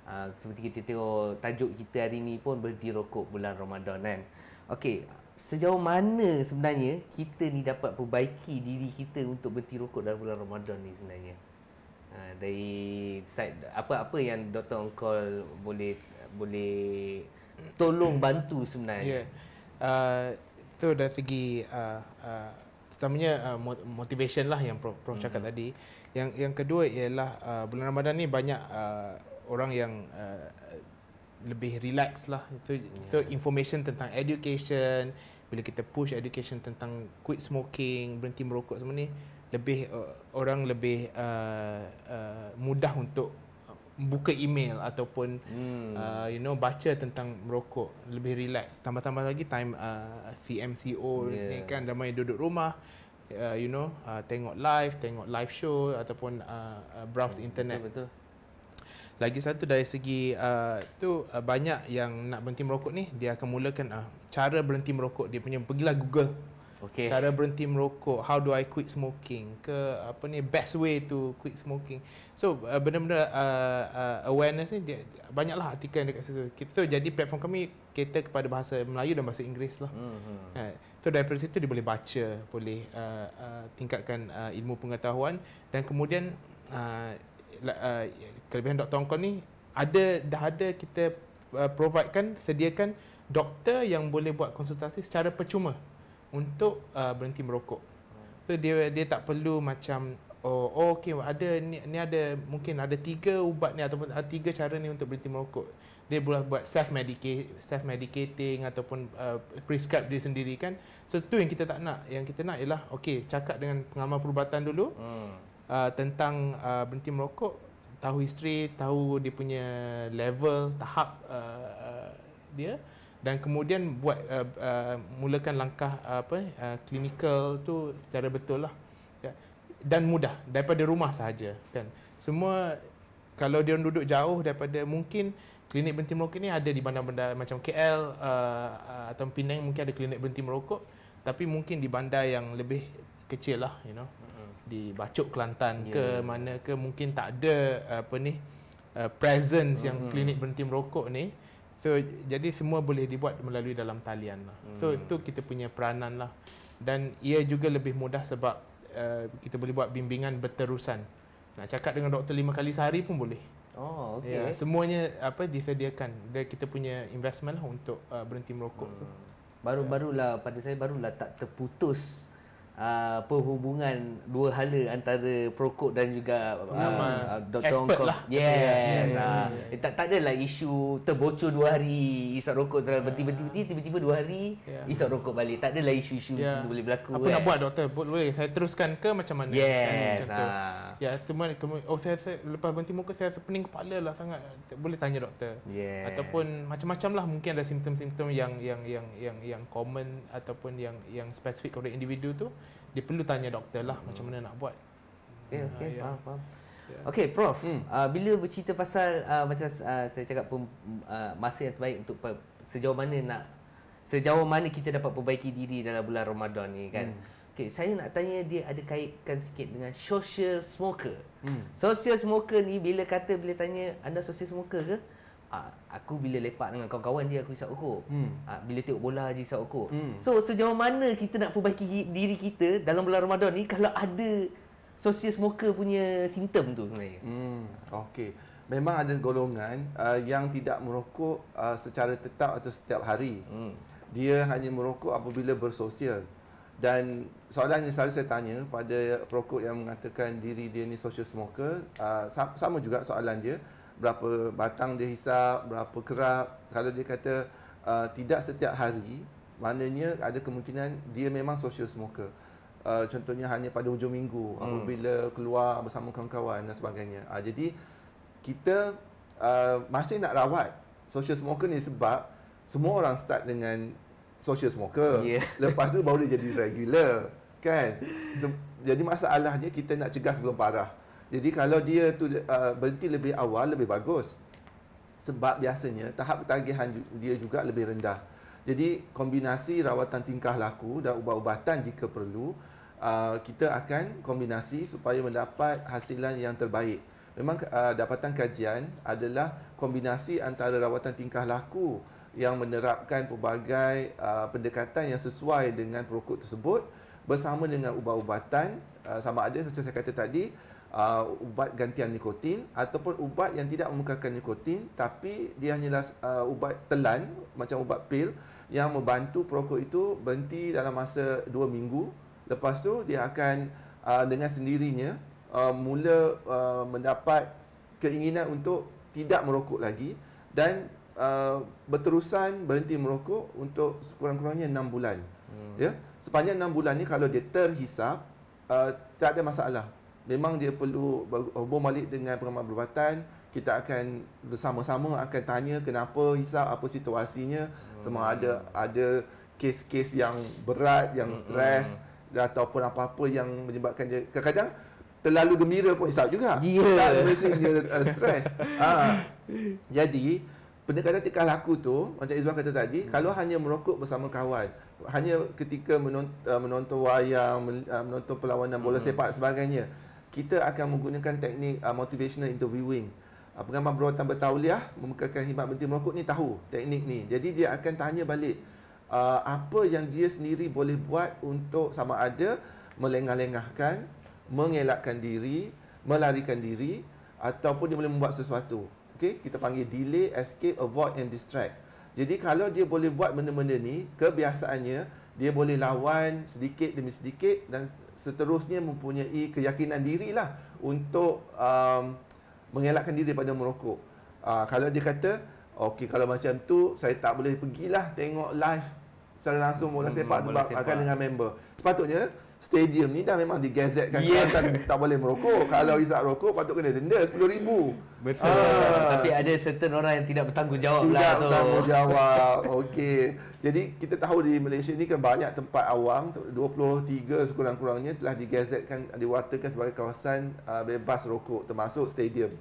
Ah, seperti kita tengok tajuk kita hari ni pun berhenti rokok bulan Ramadan kan. Okey, sejauh mana sebenarnya kita ni dapat perbaiki diri kita untuk berhenti rokok dalam bulan Ramadan ni sebenarnya? Uh, dari side apa-apa yang Dr. Ongkol boleh boleh tolong bantu sebenarnya. Ya. Yeah. tu dari segi uh, uh, terutamanya uh, motivation lah yang Prof, prof cakap hmm tadi. Yang yang kedua ialah uh, bulan Ramadan ni banyak uh, orang yang uh, lebih relax lah. So, yeah. so information tentang education, bila kita push education tentang quit smoking, berhenti merokok semua ni, lebih uh, orang lebih uh, uh, mudah untuk buka email ataupun hmm. uh, you know baca tentang merokok lebih relax tambah-tambah lagi time uh, CMCO yeah. ni kan ramai duduk rumah uh, you know uh, tengok live tengok live show ataupun uh, uh browse hmm. internet betul, betul. Lagi satu dari segi uh, tu uh, banyak yang nak berhenti merokok ni dia akan mulakan uh, cara berhenti merokok dia punya pergilah Google. Okay. Cara berhenti merokok, how do I quit smoking ke apa ni best way to quit smoking. So uh, benar-benar uh, uh, awareness ni dia banyaklah artikel dekat situ. Kita so, jadi platform kami kita kepada bahasa Melayu dan bahasa Inggeris lah. Mm-hmm. So daripada situ dia boleh baca, boleh uh, uh, tingkatkan uh, ilmu pengetahuan dan kemudian uh, Uh, kelebihan doktor onkol ni ada dah ada kita uh, provide kan, sediakan doktor yang boleh buat konsultasi secara percuma untuk uh, berhenti merokok. So dia dia tak perlu macam oh, oh okey ada ni, ni ada mungkin ada tiga ubat ni ataupun ada uh, tiga cara ni untuk berhenti merokok. Dia boleh buat self medicate self medicating ataupun uh, prescribe dia sendiri kan. So tu yang kita tak nak. Yang kita nak ialah okey cakap dengan pengamal perubatan dulu. Hmm. Uh, tentang uh, berhenti merokok tahu history, tahu dia punya level, tahap uh, uh, dia dan kemudian buat uh, uh, mulakan langkah uh, apa uh, clinical tu secara betul lah ya. dan mudah daripada rumah sahaja kan semua kalau dia duduk jauh daripada mungkin klinik berhenti merokok ni ada di bandar-bandar macam KL uh, uh, atau Penang mungkin ada klinik berhenti merokok tapi mungkin di bandar yang lebih kecil lah you know di Bacok Kelantan yeah. ke ya, ya. mana ke mungkin tak ada apa ni uh, presence mm-hmm. yang klinik berhenti merokok ni so jadi semua boleh dibuat melalui dalam talian lah mm. so itu kita punya peranan lah dan ia juga lebih mudah sebab uh, kita boleh buat bimbingan berterusan nak cakap dengan doktor lima kali sehari pun boleh oh okey yeah, semuanya apa disediakan dan kita punya investment lah untuk uh, berhenti merokok mm. tu hmm. baru-barulah pada saya barulah tak terputus uh, perhubungan dua hala antara perokok dan juga uh, Dr. Hong Kong. Lah. Yes. Yeah. Yeah. Uh, yeah. Eh, tak, tak adalah isu terbocor dua hari isap rokok terlalu yeah. tiba-tiba, tiba-tiba dua hari yeah. isap rokok balik. Tak adalah isu-isu yeah. boleh berlaku. Apa kan. nak eh. buat doktor? Boleh saya teruskan ke macam mana? Yes. Kan, macam uh. Ya, cuma oh saya rasa lepas berhenti muka saya rasa pening kepala lah sangat. Boleh tanya doktor. Yeah. Ataupun macam-macam lah mungkin ada simptom-simptom yang yang yang yang yang common ataupun yang yang spesifik kepada individu tu, dia perlu tanya doktor lah hmm. macam mana nak buat. Okay, ah, okay, uh, faham, yeah. faham. Ya. Okay, Prof. Hmm. Uh, bila bercerita pasal uh, macam uh, saya cakap pem, uh, masa yang terbaik untuk sejauh mana nak sejauh mana kita dapat perbaiki diri dalam bulan Ramadan ni kan? Hmm. Okay, saya nak tanya dia ada kaitkan sikit dengan social smoker. Hmm. Social smoker ni bila kata bila tanya anda social smoker ke? Uh, aku bila lepak dengan kawan-kawan dia aku isap okok. Hmm. Uh, bila tengok bola je isap okok. Hmm. So sejauh mana kita nak perbaiki diri kita dalam bulan Ramadan ni kalau ada social smoker punya simptom tu sebenarnya? Hmm. Okay. Memang ada golongan uh, yang tidak merokok uh, secara tetap atau setiap hari. Hmm. Dia hanya merokok apabila bersosial dan soalan yang selalu saya tanya pada perokok yang mengatakan diri dia ni social smoker uh, sama juga soalan dia berapa batang dia hisap berapa kerap kalau dia kata uh, tidak setiap hari maknanya ada kemungkinan dia memang social smoker uh, contohnya hanya pada hujung minggu hmm. apabila keluar bersama kawan-kawan dan sebagainya uh, jadi kita uh, masih nak rawat social smoker ni sebab semua orang start dengan social smoker. Yeah. Lepas tu baru dia jadi regular. Kan? So, jadi masalahnya kita nak cegah sebelum parah. Jadi kalau dia tu uh, berhenti lebih awal lebih bagus. Sebab biasanya tahap ketagihan dia juga lebih rendah. Jadi kombinasi rawatan tingkah laku dan ubat-ubatan jika perlu Uh, kita akan kombinasi supaya mendapat hasilan yang terbaik. Memang uh, dapatan kajian adalah kombinasi antara rawatan tingkah laku yang menerapkan pelbagai uh, pendekatan yang sesuai dengan perokok tersebut bersama dengan ubat-ubatan uh, sama ada seperti saya kata tadi uh, ubat gantian nikotin ataupun ubat yang tidak memekalkan nikotin tapi dia hanyalah uh, ubat telan macam ubat pil yang membantu perokok itu berhenti dalam masa 2 minggu lepas tu dia akan uh, dengan sendirinya uh, mula uh, mendapat keinginan untuk tidak merokok lagi dan uh, berterusan berhenti merokok untuk kurang-kurangnya 6 bulan. Hmm. Ya. Sepanjang 6 bulan ni kalau dia terhisap uh, tak ada masalah. Memang dia perlu hubung balik dengan pengamal berubatan. Kita akan bersama-sama akan tanya kenapa hisap, apa situasinya. Hmm. Semua ada ada kes-kes yang berat, yang hmm, stres hmm. ataupun apa-apa yang menyebabkan dia kadang-kadang terlalu gembira pun hisap juga. Yeah. Tak sebenarnya uh, stres. ha. Jadi, pendekatan tingkah laku tu macam Izwan kata tadi hmm. kalau hanya merokok bersama kawan hanya ketika menonton, eh, menonton wayang eh, menonton perlawanan bola hmm. sepak sebagainya kita akan menggunakan teknik uh, motivational interviewing uh, pengamal berawatan bertauliah memekalkan himat berhenti merokok ni tahu teknik ni jadi dia akan tanya balik uh, apa yang dia sendiri boleh buat untuk sama ada melengah-lengahkan mengelakkan diri melarikan diri ataupun dia boleh membuat sesuatu okay, kita panggil delay, escape, avoid and distract. Jadi kalau dia boleh buat benda-benda ni, kebiasaannya dia boleh lawan sedikit demi sedikit dan seterusnya mempunyai keyakinan dirilah untuk um, mengelakkan diri daripada merokok. Uh, kalau dia kata, okay, kalau macam tu saya tak boleh pergilah tengok live secara langsung mula hmm, sepak hmm, sebab akan dengan member. Sepatutnya stadium ni dah memang digazetkan yes. tak boleh merokok. Kalau isap rokok patut kena denda RM10,000. Betul. Ah. Tapi ada certain orang yang tidak bertanggungjawab lah tidak lah tu. Tidak bertanggungjawab. Okey. Jadi kita tahu di Malaysia ni kan banyak tempat awam 23 sekurang-kurangnya telah digazetkan diwartakan sebagai kawasan uh, bebas rokok termasuk stadium.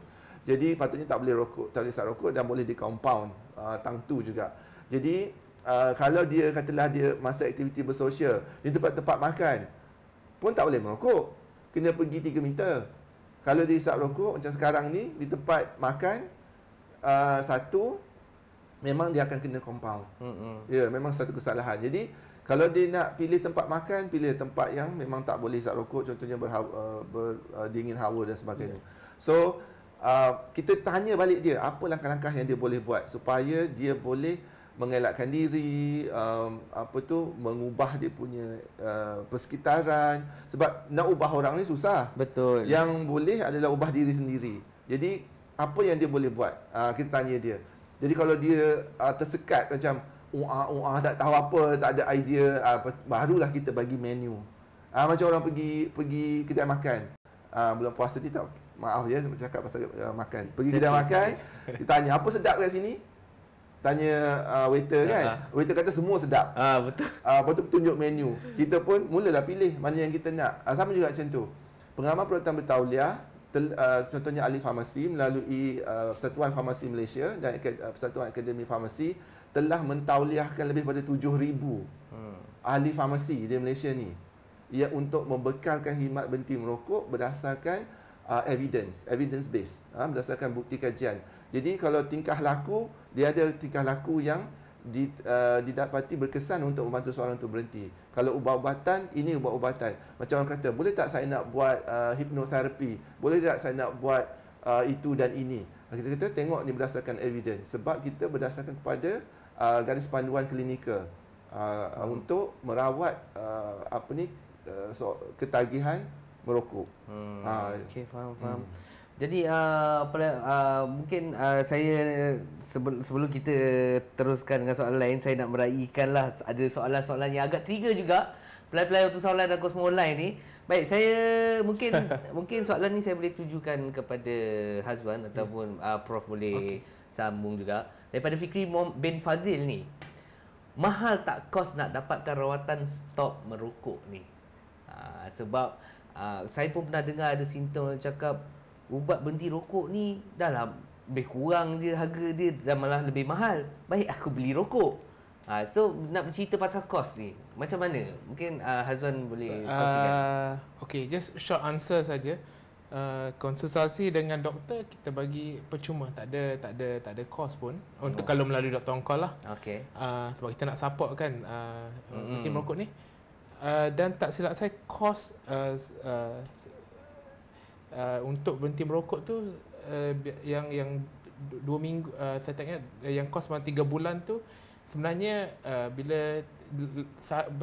Jadi patutnya tak boleh rokok, tak boleh isap rokok dan boleh di compound uh, ah, tangtu juga. Jadi Uh, kalau dia katalah dia masa aktiviti bersosial di tempat-tempat makan pun tak boleh merokok kena pergi tiga meter kalau dia hisap rokok macam sekarang ni di tempat makan uh, satu memang dia akan kena compound hmm ya yeah, memang satu kesalahan jadi kalau dia nak pilih tempat makan pilih tempat yang memang tak boleh hisap rokok contohnya berhawa, uh, ber uh, dingin hawa dan sebagainya yeah. Mm. so uh, kita tanya balik dia apa langkah-langkah yang dia boleh buat supaya dia boleh mengelakkan diri um, apa tu mengubah dia punya uh, persekitaran sebab nak ubah orang ni susah betul yang boleh adalah ubah diri sendiri jadi apa yang dia boleh buat uh, kita tanya dia jadi kalau dia uh, tersekat macam uah uah tak tahu apa tak ada idea uh, barulah kita bagi menu uh, macam orang pergi pergi kedai makan uh, bulan puasa ni tak maaf ya cakap pasal uh, makan pergi kedai makan kita tanya apa sedap kat sini tanya uh, waiter kan uh-huh. waiter kata semua sedap ah uh, betul ah uh, lepas tunjuk menu kita pun mulalah pilih mana yang kita nak uh, sama juga macam tu pengamal perubatan bertauliah tel, uh, contohnya ahli farmasi melalui uh, persatuan farmasi Malaysia dan uh, persatuan akademi farmasi telah mentauliahkan lebih pada 7000 hmm. ahli farmasi di Malaysia ni ia untuk membekalkan himat berhenti merokok berdasarkan uh, evidence, evidence based, uh, ah, berdasarkan bukti kajian. Jadi kalau tingkah laku, dia ada tingkah laku yang di, uh, didapati berkesan untuk membantu seorang untuk berhenti. Kalau ubat-ubatan, ini ubat-ubatan. Macam orang kata, boleh tak saya nak buat uh, hipnoterapi? Boleh tak saya nak buat uh, itu dan ini? Kita kata tengok ni berdasarkan evidence. Sebab kita berdasarkan kepada uh, garis panduan klinikal uh, hmm. untuk merawat uh, apa ni uh, so, ketagihan merokok. Hmm. Ha. Okey, faham, faham. Hmm. Jadi uh, uh, mungkin uh, saya sebelum sebelum kita teruskan dengan soalan lain saya nak meraihkanlah ada soalan-soalan yang agak trigger juga pelai-pelai untuk soalan dan kosmo online ni. Baik, saya mungkin mungkin soalan ni saya boleh tujukan kepada Hazwan ataupun uh, Prof boleh okay. sambung juga daripada Fikri bin Fazil ni. Mahal tak kos nak dapatkan rawatan stop merokok ni? Uh, sebab uh, saya pun pernah dengar ada simptom orang cakap ubat berhenti rokok ni dalam lebih kurang dia harga dia dah malah lebih mahal baik aku beli rokok uh, so nak bercerita pasal kos ni macam mana mungkin uh, ah, Hazan boleh so, uh, okay just short answer saja Uh, konsultasi dengan doktor kita bagi percuma tak ada tak ada tak ada kos pun untuk oh. kalau melalui doktor on call lah okey uh, sebab kita nak support kan uh, mm-hmm. tim rokok ni Uh, dan tak silap saya kos uh, uh, uh, untuk berhenti merokok tu uh, yang yang dua minggu uh, saya tak ingat yang kos malam tiga bulan tu sebenarnya uh, bila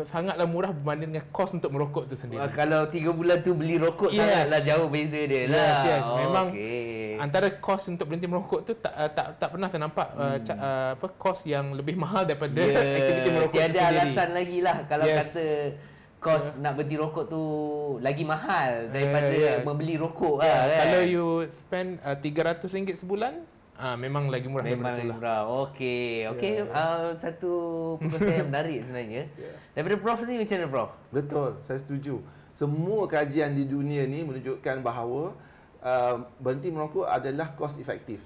sangatlah murah berbanding dengan kos untuk merokok tu sendiri. Uh, kalau tiga bulan tu beli rokok yes. sangatlah jauh beza dia yes, lah. Yes, oh, Memang okay. antara kos untuk berhenti merokok tu tak eh, tak tak pernah ternampak eh, hmm. uh, apa kos yang lebih mahal daripada yeah. aktiviti merokok Tiada tu sendiri. Tiada alasan lagi lah kalau yes. kata kos yeah. nak berhenti rokok tu lagi mahal daripada yeah, yeah. membeli rokok yeah. lah ya, kan. Kalau you spend uh, 300 ringgit sebulan, Ah ha, memang lagi murah memang daripada lagi lah. murah. Okey. Ya. Okey, yeah. uh, satu perkara yang menarik sebenarnya. Yeah. Daripada prof ni macam mana prof? Betul, saya setuju. Semua kajian di dunia ni menunjukkan bahawa uh, berhenti merokok adalah cost efektif.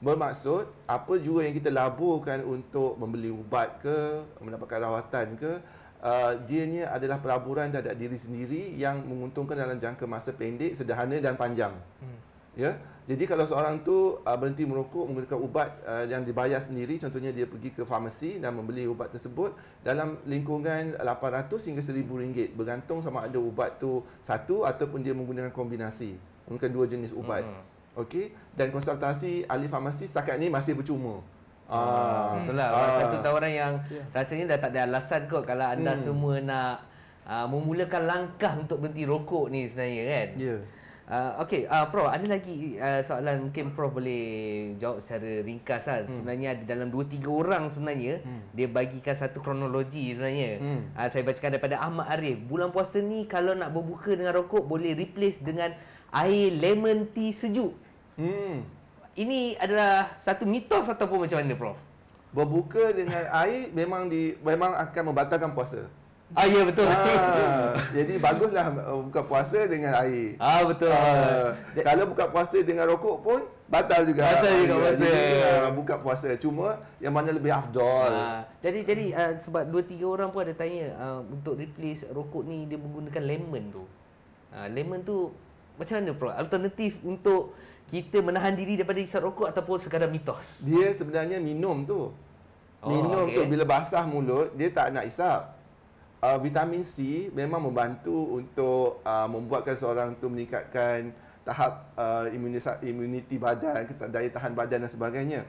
Bermaksud apa juga yang kita laburkan untuk membeli ubat ke, mendapatkan rawatan ke, uh, ah, ni adalah pelaburan terhadap diri sendiri yang menguntungkan dalam jangka masa pendek, sederhana dan panjang. Hmm ya jadi kalau seorang tu uh, berhenti merokok menggunakan ubat uh, yang dibayar sendiri contohnya dia pergi ke farmasi dan membeli ubat tersebut dalam lingkungan 800 hingga 1000 ringgit bergantung sama ada ubat tu satu ataupun dia menggunakan kombinasi menggunakan dua jenis ubat hmm. okey dan konsultasi ahli farmasi setakat ni masih bercuma Ah, ah. betul lah. Satu tawaran yang ya. rasanya dah tak ada alasan kot kalau anda hmm. semua nak uh, memulakan langkah untuk berhenti rokok ni sebenarnya kan. Ya. Yeah. Ah, okay, uh, Prof, ada lagi uh, soalan mungkin Prof boleh jawab secara ringkas lah. Hmm. Sebenarnya ada dalam 2-3 orang sebenarnya, hmm. dia bagikan satu kronologi sebenarnya. Hmm. Uh, saya bacakan daripada Ahmad Arif, bulan puasa ni kalau nak berbuka dengan rokok boleh replace dengan air lemon tea sejuk. Hmm. Ini adalah satu mitos ataupun macam mana Prof? Berbuka dengan air memang di memang akan membatalkan puasa. Ah ya betul. Ah, jadi baguslah uh, buka puasa dengan air. Ah betul. Ah, kalau buka puasa dengan rokok pun batal juga. Batal juga. Ah, jadi ah, buka puasa cuma yang mana lebih afdol. Ah, jadi jadi uh, sebab dua tiga orang pun ada tanya uh, untuk replace rokok ni dia menggunakan lemon tu. Uh, lemon tu macam mana pula alternatif untuk kita menahan diri daripada isap rokok ataupun sekadar mitos. Dia sebenarnya minum tu. Oh, minum oh, okay. tu bila basah mulut dia tak nak isap uh, vitamin C memang membantu untuk uh, membuatkan seorang tu meningkatkan tahap uh, imunisa- imuniti badan, daya tahan badan dan sebagainya.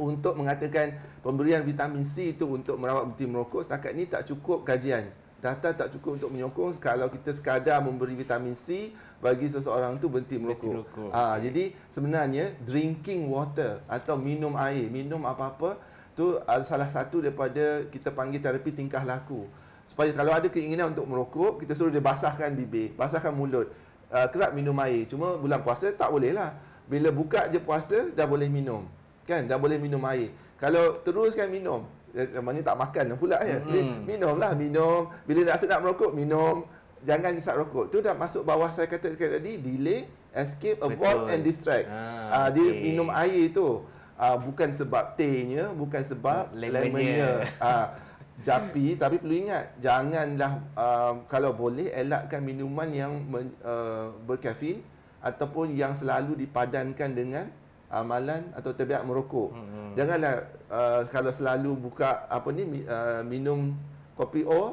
Untuk mengatakan pemberian vitamin C itu untuk merawat berhenti merokok setakat ini tak cukup kajian. Data tak cukup untuk menyokong kalau kita sekadar memberi vitamin C bagi seseorang tu berhenti merokok. Ha, okay. Ah, jadi sebenarnya drinking water atau minum air, minum apa-apa tu uh, salah satu daripada kita panggil terapi tingkah laku supaya kalau ada keinginan untuk merokok kita suruh dia basahkan bibir basahkan mulut uh, kerap minum air cuma bulan puasa tak boleh lah bila buka je puasa dah boleh minum kan dah boleh minum air kalau teruskan minum eh, namanya tak makan pula ya hmm. Jadi, minumlah minum bila nak sedap merokok minum jangan isap rokok tu dah masuk bawah saya kata tadi delay escape avoid and distract ah, uh, dia minum air tu uh, bukan sebab tehnya bukan sebab lemonnya, lemonnya. Japi tapi perlu ingat janganlah uh, kalau boleh elakkan minuman yang men, uh, berkafein ataupun yang selalu dipadankan dengan amalan atau terbiak merokok. Hmm, Janganlah uh, kalau selalu buka apa ni uh, minum kopi O uh,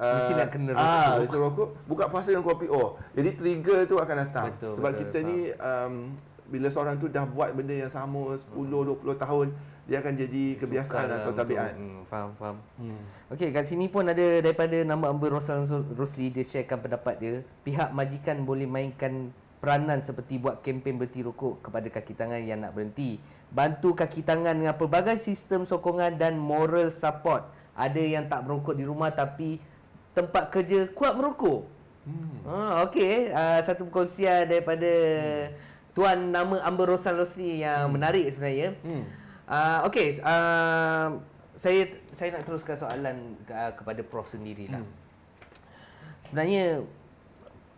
Mesti nak ah, rokok. Ah, rokok Buka puasa dengan kopi oh. Jadi trigger tu akan datang betul, Sebab betul, kita betul. ni um, Bila seorang tu dah buat benda yang sama 10-20 hmm. tahun dia akan jadi kebiasaan atau lah tabiat. Hmm, faham, faham. Hmm. Okey, kat sini pun ada daripada nama Amber Rosal Rosli dia sharekan pendapat dia. Pihak majikan boleh mainkan peranan seperti buat kempen berhenti rokok kepada kaki tangan yang nak berhenti. Bantu kaki tangan dengan pelbagai sistem sokongan dan moral support. Ada yang tak merokok di rumah tapi tempat kerja kuat merokok. Hmm. Ha, eh. Ah, okey. Uh, satu perkongsian daripada hmm. Tuan nama Amber Rosan Rosli yang hmm. menarik sebenarnya. Hmm. Uh, okay, uh, saya saya nak teruskan soalan uh, kepada Prof sendirilah. Hmm. Sebenarnya,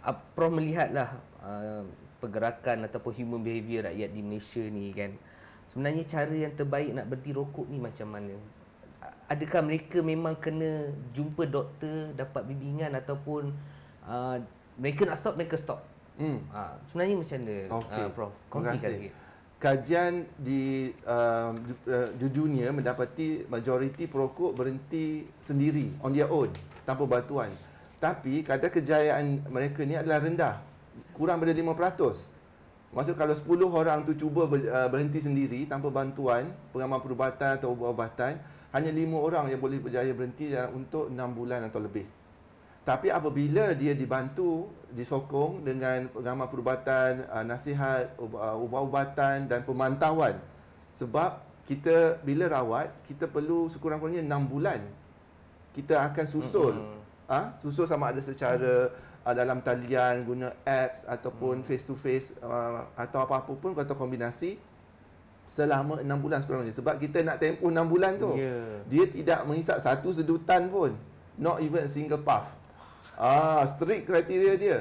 uh, Prof melihatlah uh, pergerakan ataupun human behaviour rakyat di Malaysia ni kan. Sebenarnya cara yang terbaik nak berhenti rokok ni macam mana? Adakah mereka memang kena jumpa doktor, dapat bimbingan ataupun uh, mereka nak stop, mereka stop? Hmm. Uh, sebenarnya macam mana, okay. uh, Prof? Kongsikan Terima kasih kajian di, uh, di, uh, di dunia mendapati majoriti perokok berhenti sendiri on their own tanpa bantuan tapi kadar kejayaan mereka ni adalah rendah kurang daripada 5% maksud kalau 10 orang tu cuba ber, uh, berhenti sendiri tanpa bantuan pengamal perubatan atau ubat-ubatan hanya 5 orang yang boleh berjaya berhenti uh, untuk 6 bulan atau lebih tapi apabila dia dibantu, disokong dengan pengamal perubatan, ah, nasihat, ah, ubat-ubatan dan pemantauan. Sebab kita bila rawat, kita perlu sekurang-kurangnya enam bulan. Kita akan susul. Ah, ha? susul sama ada secara ah, dalam talian, guna apps ataupun face to face atau apa-apa pun atau kombinasi selama enam bulan sekurang-kurangnya. Sebab kita nak tempoh enam bulan tu. Yeah. Dia tidak menghisap satu sedutan pun. Not even a single puff. Ah, strict kriteria dia.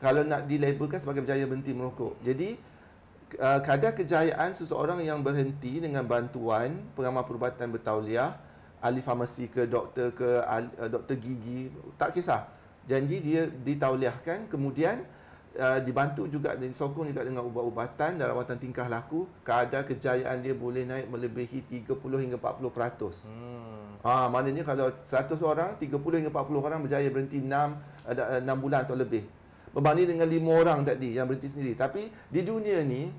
Kalau nak dilabelkan sebagai berjaya berhenti merokok. Jadi uh, kadar kejayaan seseorang yang berhenti dengan bantuan pengamal perubatan bertauliah, ahli farmasi ke doktor ke ahli, uh, doktor gigi, tak kisah. Janji dia ditauliahkan kemudian Uh, dibantu juga dan disokong juga dengan ubat-ubatan dan rawatan tingkah laku kadar kejayaan dia boleh naik melebihi 30 hingga 40 peratus hmm. Ha, maknanya kalau 100 orang, 30 hingga 40 orang berjaya berhenti 6, 6 eh, bulan atau lebih. Berbanding dengan 5 orang tadi yang berhenti sendiri. Tapi di dunia ni,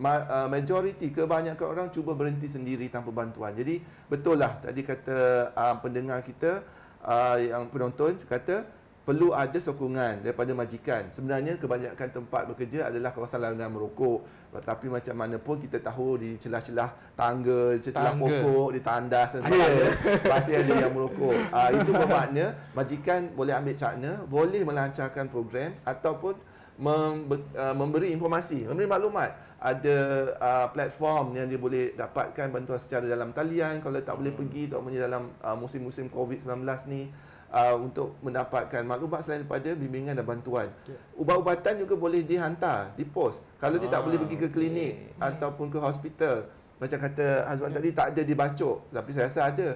eh, majoriti kebanyakan orang cuba berhenti sendiri tanpa bantuan. Jadi betul lah tadi kata uh, pendengar kita uh, yang penonton kata perlu ada sokongan daripada majikan. Sebenarnya kebanyakan tempat bekerja adalah kawasan larangan merokok. Tetapi macam mana pun kita tahu di celah-celah tangga, celah-celah pokok, di tandas dan sebagainya pasti ada yang merokok. Uh, itu bermakna majikan boleh ambil cakna, boleh melancarkan program ataupun mem- uh, memberi informasi, memberi maklumat. Ada uh, platform yang dia boleh dapatkan bantuan secara dalam talian kalau tak boleh pergi, tak dalam uh, musim-musim COVID-19 ni uh, untuk mendapatkan maklumat selain daripada bimbingan dan bantuan. Okay. Ya. Ubat-ubatan juga boleh dihantar, dipos. Kalau ah, dia tak ah, boleh pergi ke klinik okay. Hmm. ataupun ke hospital, macam kata Hazwan okay. Ya. tadi tak ada dibacok, tapi saya rasa ada.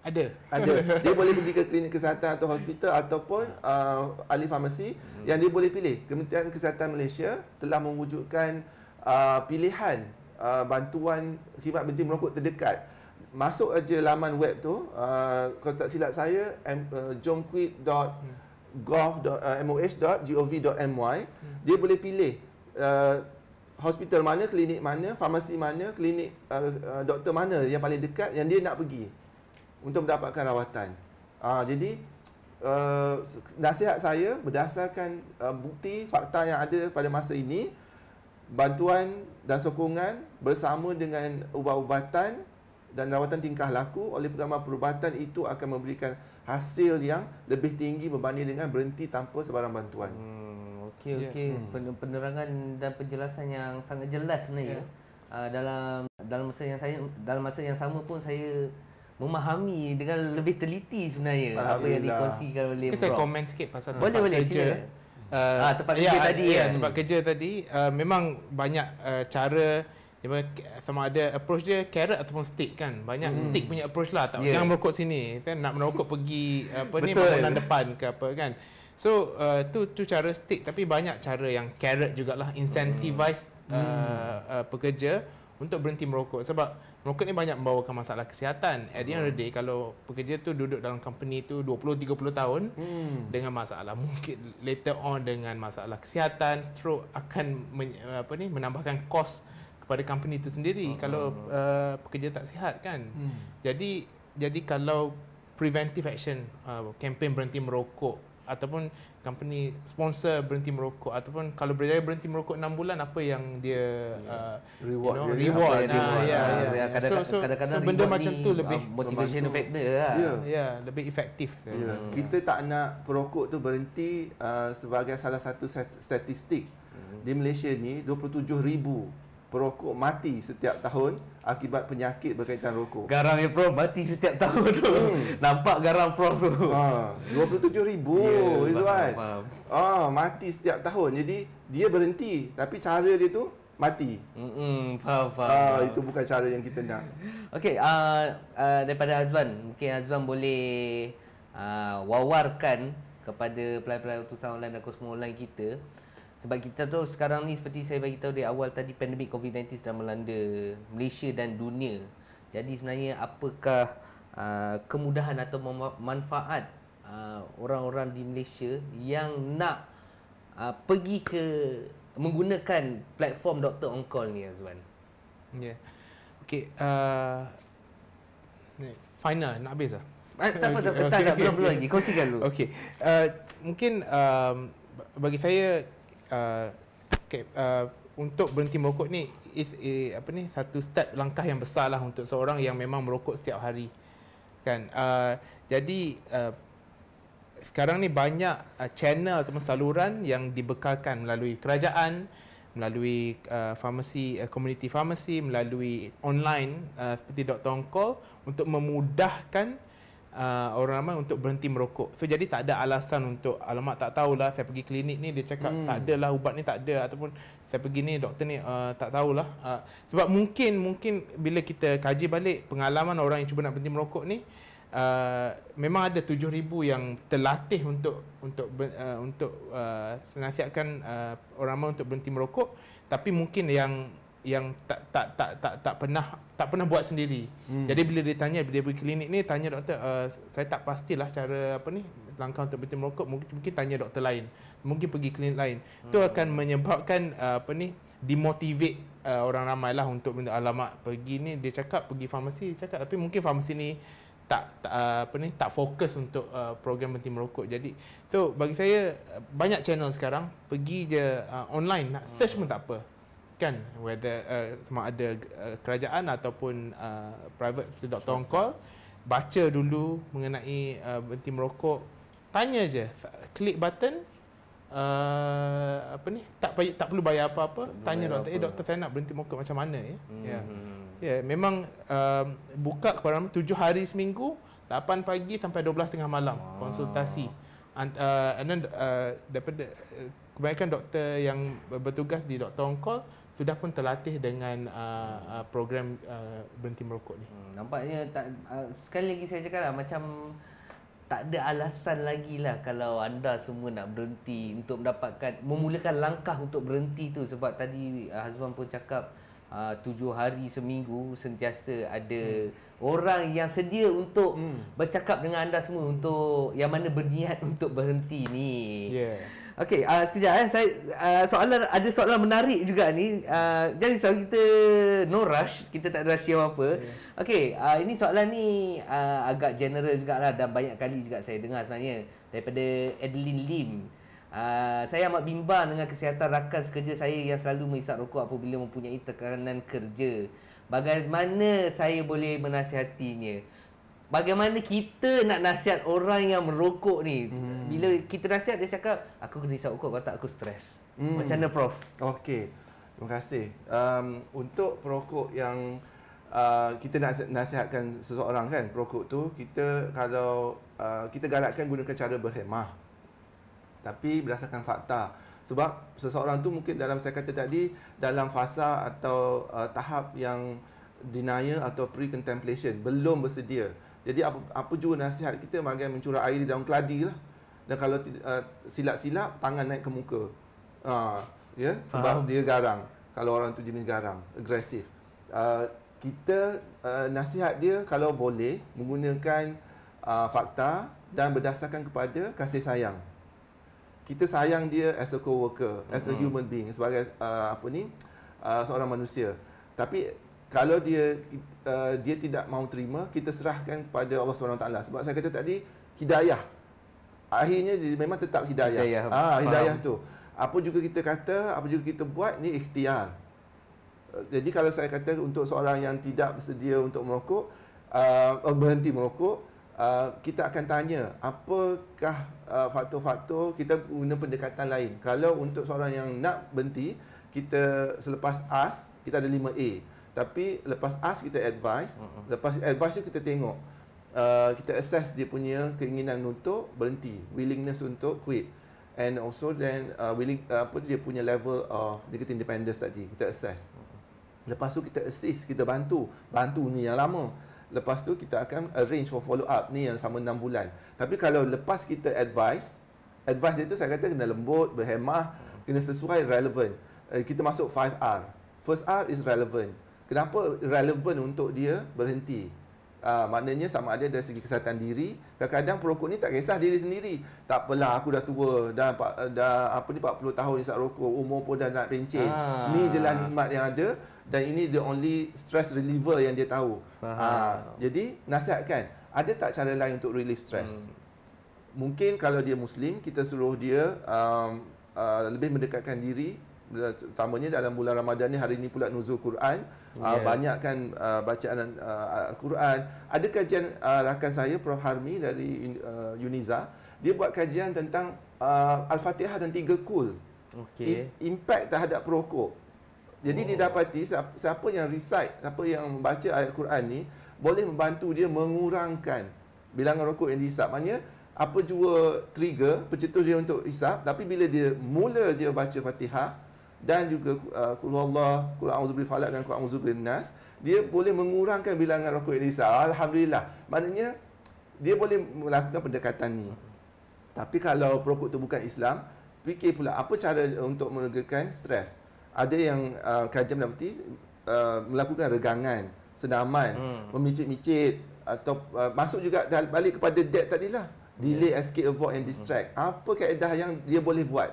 Ada. Ada. Dia boleh pergi ke klinik kesihatan atau hospital ataupun uh, ahli farmasi hmm. yang dia boleh pilih. Kementerian Kesihatan Malaysia telah mewujudkan uh, pilihan uh, bantuan khidmat berhenti merokok terdekat masuk aja laman web tu uh, kalau tak silap saya um, uh, jomquid.gov.moh.gov.my uh, hmm. hmm. dia boleh pilih uh, hospital mana klinik mana farmasi mana klinik uh, uh, doktor mana yang paling dekat yang dia nak pergi untuk mendapatkan rawatan uh, jadi uh, nasihat saya berdasarkan uh, bukti fakta yang ada pada masa ini bantuan dan sokongan bersama dengan ubat-ubatan dan rawatan tingkah laku oleh pengamal perubatan itu akan memberikan hasil yang lebih tinggi berbanding dengan berhenti tanpa sebarang bantuan. Hmm, okey ya. okey, yeah. hmm. penerangan dan penjelasan yang sangat jelas ni yeah. ya. Uh, dalam dalam masa yang saya dalam masa yang sama pun saya memahami dengan lebih teliti sebenarnya apa yang dikongsikan oleh Prof. Saya komen sikit pasal hmm. tempat boleh, boleh, kerja. Sila. Eh, ah, tempat ya, kerja tadi. Ya, kan. tempat kerja tadi. Eh, memang banyak uh, cara dia sama ada approach dia carrot ataupun stick kan banyak hmm. stick punya approach lah tak yeah. jangan merokok sini kan nak merokok pergi apa ni bangunan depan ke apa kan so uh, tu tu cara stick tapi banyak cara yang carrot jugalah incentivize hmm. Uh, uh, pekerja untuk berhenti merokok sebab merokok ni banyak membawakan masalah kesihatan at the end of the hmm. day kalau pekerja tu duduk dalam company tu 20-30 tahun hmm. dengan masalah mungkin later on dengan masalah kesihatan stroke akan men, apa ni menambahkan kos kepada company itu sendiri uh-huh. kalau ah, ah. uh, pekerja tak sihat kan. Hmm. Jadi jadi kalau preventive action kempen uh, berhenti merokok ataupun company sponsor berhenti merokok ataupun kalau berjaya berhenti merokok 6 bulan apa yang dia ya. uh, reward you know, reward, reward, reward nah, ya yeah, yeah, yeah. so, so, kadang-kadang so benda macam tu lebih motivation factor lah ya yeah. yeah, lebih efektif yeah. Ya. rasa. kita tak nak perokok tu berhenti uh, sebagai salah satu statistik mm-hmm. di Malaysia ni 27000 perokok mati setiap tahun akibat penyakit berkaitan rokok. Garam ya prof mati setiap tahun tu. Hmm. Nampak garam prof tu. Ha, 27 ribu yeah, Izwan. Ah, oh, ha, mati setiap tahun. Jadi dia berhenti tapi cara dia tu mati. Hmm, faham, faham. Ah, uh, itu bukan cara yang kita nak. Okey, ah uh, uh, daripada Azwan, mungkin Azwan boleh uh, wawarkan kepada pelan-pelan utusan online dan kosmo online kita sebab kita tahu sekarang ni seperti saya bagi tahu dari awal tadi pandemik COVID-19 sedang melanda Malaysia dan dunia. Jadi sebenarnya apakah uh, kemudahan atau manfaat uh, orang-orang di Malaysia yang nak uh, pergi ke menggunakan platform Dr. On ni Azwan? Ya. Yeah. Okey, uh, final nak habis ah? ah. Tak apa, tak apa, tak belum lagi. Kongsikan dulu. Okey. Uh, mungkin um, bagi saya Uh, okay, uh, untuk berhenti merokok ni is, eh, apa ni satu step langkah yang besar lah untuk seorang yang memang merokok setiap hari kan uh, jadi uh, sekarang ni banyak uh, channel atau saluran yang dibekalkan melalui kerajaan melalui uh, farmasi uh, community pharmacy melalui online uh, seperti Dr. Onkol untuk memudahkan uh, orang ramai untuk berhenti merokok. So jadi tak ada alasan untuk alamak tak tahulah saya pergi klinik ni dia cakap hmm. tak lah ubat ni tak ada ataupun saya pergi ni doktor ni uh, tak tahulah. Uh, sebab mungkin mungkin bila kita kaji balik pengalaman orang yang cuba nak berhenti merokok ni Uh, memang ada 7000 yang terlatih untuk untuk uh, untuk uh, senasiakan uh, orang ramai untuk berhenti merokok tapi mungkin yang yang tak tak tak tak tak pernah tak pernah buat sendiri. Hmm. Jadi bila dia tanya bila dia pergi klinik ni tanya doktor uh, saya tak pastilah cara apa ni langkah untuk berhenti merokok mungkin mungkin tanya doktor lain. Mungkin pergi klinik lain. Hmm. Tu akan menyebabkan uh, apa ni demotivate uh, orang ramailah untuk benda alamat pergi ni dia cakap pergi farmasi cakap tapi mungkin farmasi ni tak, tak apa ni tak fokus untuk uh, program berhenti merokok. Jadi tu bagi saya banyak channel sekarang pergi je uh, online nak search hmm. pun tak apa kan whether uh, sama ada uh, kerajaan ataupun uh, private to doktor on call baca dulu mengenai uh, berhenti merokok tanya je klik button uh, apa ni tak payah, tak perlu bayar apa-apa tak tanya doktor eh, apa. eh doktor saya nak berhenti merokok macam mana hmm, ya hmm. hmm. ya yeah. yeah. memang uh, buka kepada tujuh hari seminggu 8 pagi sampai 12 tengah malam wow. konsultasi and, uh, and then uh, daripada uh, kebanyakan doktor yang bertugas di doktor on call sudah pun terlatih dengan uh, uh, program uh, berhenti merokok ni. Hmm, nampaknya tak uh, sekali lagi saya cakap lah macam tak ada alasan lagi lah kalau anda semua nak berhenti untuk mendapatkan memulakan langkah untuk berhenti tu sebab tadi uh, Hazwan pun cakap uh, tujuh hari seminggu sentiasa ada hmm. orang yang sedia untuk hmm. bercakap dengan anda semua untuk yang mana berniat untuk berhenti ni. Yeah. Okey, uh, sekejap eh. Saya uh, soalan ada soalan menarik juga ni. Uh, jadi soalan kita no rush, kita tak ada rush apa. Yeah. Okey, uh, ini soalan ni uh, agak general juga lah dan banyak kali juga saya dengar sebenarnya daripada Adeline Lim. Uh, saya amat bimbang dengan kesihatan rakan sekerja saya yang selalu menghisap rokok apabila mempunyai tekanan kerja. Bagaimana saya boleh menasihatinya? bagaimana kita nak nasihat orang yang merokok ni hmm. bila kita nasihat dia cakap aku kena hisap rokok kalau tak aku stres hmm. macam mana prof okey terima kasih um, untuk perokok yang uh, kita nak nasihatkan seseorang kan perokok tu kita kalau uh, kita galakkan gunakan cara berhemah tapi berdasarkan fakta sebab seseorang tu mungkin dalam saya kata tadi dalam fasa atau uh, tahap yang denial atau pre contemplation belum bersedia jadi apa, apa juga nasihat kita bagi mencurah air di dalam keladi lah. Dan kalau uh, silap-silap tangan naik ke muka. Uh, ya yeah? sebab Faham. dia garang. Kalau orang tu jenis garang, agresif. Uh, kita uh, nasihat dia kalau boleh menggunakan uh, fakta dan berdasarkan kepada kasih sayang. Kita sayang dia as a co-worker, as a hmm. human being sebagai uh, apa ni? Uh, seorang manusia. Tapi kalau dia uh, dia tidak mau terima kita serahkan kepada Allah SWT sebab saya kata tadi hidayah akhirnya dia memang tetap hidayah hidayah, ha, hidayah tu apa juga kita kata apa juga kita buat ni ikhtiar uh, jadi kalau saya kata untuk seorang yang tidak bersedia untuk merokok uh, oh, berhenti merokok uh, kita akan tanya apakah uh, faktor-faktor kita guna pendekatan lain kalau untuk seorang yang nak berhenti kita selepas AS kita ada 5A tapi lepas ask kita advice uh-huh. lepas advice tu kita tengok uh, kita assess dia punya keinginan untuk berhenti willingness untuk quit and also then uh, willing uh, apa tu dia punya level of negative independence tadi kita assess lepas tu kita assist kita bantu bantu ni yang lama lepas tu kita akan arrange for follow up ni yang sama 6 bulan tapi kalau lepas kita advice advice dia tu saya kata kena lembut berhemah kena sesuai relevant uh, kita masuk 5R first R is relevant kenapa relevan untuk dia berhenti Uh, maknanya sama ada dari segi kesihatan diri kadang-kadang perokok ni tak kisah diri sendiri tak apalah aku dah tua dah, dah apa ni 40 tahun ni sak rokok umur pun dah nak pencen ah. ni jelah nikmat yang ada dan ini the only stress reliever yang dia tahu ah. uh, jadi nasihatkan ada tak cara lain untuk relieve stress hmm. mungkin kalau dia muslim kita suruh dia um, uh, lebih mendekatkan diri terutamanya dalam bulan Ramadan ni hari ini pula nuzul Quran yeah. uh, banyakkan uh, bacaan uh, Quran ada kajian uh, rakan saya Prof Harmi dari uh, Uniza dia buat kajian tentang uh, Al-Fatihah dan tiga kul okay. If, impact terhadap perokok jadi oh. didapati siapa yang recite siapa yang membaca ayat Quran ni boleh membantu dia mengurangkan bilangan rokok yang dihisap maknanya apa jua trigger pencetus dia untuk hisap tapi bila dia mula dia baca Fatihah dan juga uh, qul Allah, qul a'udzu bil falaq dan qul a'udzu bin nas, dia boleh mengurangkan bilangan rakaat Elisa. Alhamdulillah. Maknanya dia boleh melakukan pendekatan ni. Tapi kalau perokok tu bukan Islam, fikir pula apa cara untuk meregakan stres. Ada yang uh, kajian dapati uh, melakukan regangan, senaman, hmm. memicit-micit atau uh, masuk juga balik kepada debt tadilah. Delay, hmm. escape, avoid and distract. Hmm. Apa kaedah yang dia boleh buat?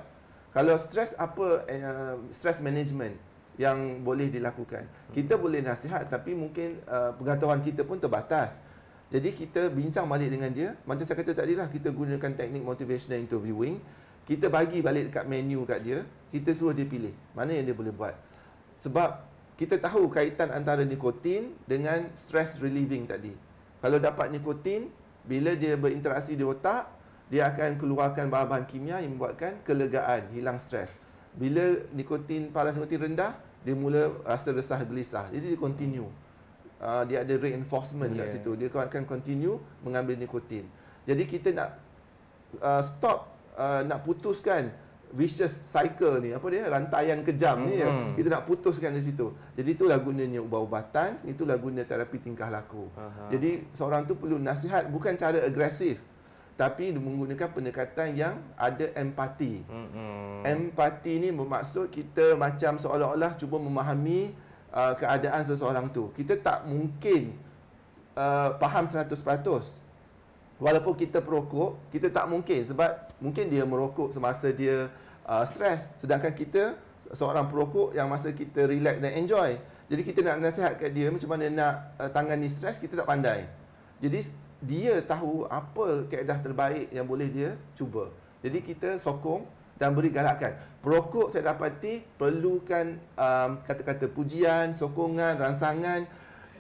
Kalau stres apa uh, stress management yang boleh dilakukan. Hmm. Kita boleh nasihat tapi mungkin uh, eh, pengetahuan kita pun terbatas. Jadi kita bincang balik dengan dia. Macam saya kata tadi lah kita gunakan teknik motivational interviewing. Kita bagi balik dekat menu kat dia, kita suruh dia pilih mana yang dia boleh buat. Sebab kita tahu kaitan antara nikotin dengan stress relieving tadi. Kalau dapat nikotin bila dia berinteraksi di otak, dia akan keluarkan bahan-bahan kimia yang membuatkan kelegaan, hilang stres. Bila nikotin paras nikotin rendah, dia mula rasa resah gelisah. Jadi dia continue. Uh, dia ada reinforcement yeah. kat situ. Dia akan continue mengambil nikotin. Jadi kita nak uh, stop uh, nak putuskan vicious cycle ni apa dia rantaian kejam mm-hmm. ni ya. kita nak putuskan di situ jadi itulah gunanya ubat-ubatan itulah guna terapi tingkah laku uh-huh. jadi seorang tu perlu nasihat bukan cara agresif tapi menggunakan pendekatan yang ada empati. Hmm. Empati ni bermaksud kita macam seolah-olah cuba memahami uh, keadaan seseorang tu. Kita tak mungkin uh, faham 100%. Walaupun kita perokok, kita tak mungkin sebab mungkin dia merokok semasa dia uh, stres sedangkan kita seorang perokok yang masa kita relax dan enjoy. Jadi kita nak nasihat dia macam mana nak uh, tangani stres kita tak pandai. Jadi dia tahu apa keadaan terbaik yang boleh dia cuba. Jadi kita sokong dan beri galakan. Perokok saya dapati perlukan um, kata-kata pujian, sokongan, rangsangan.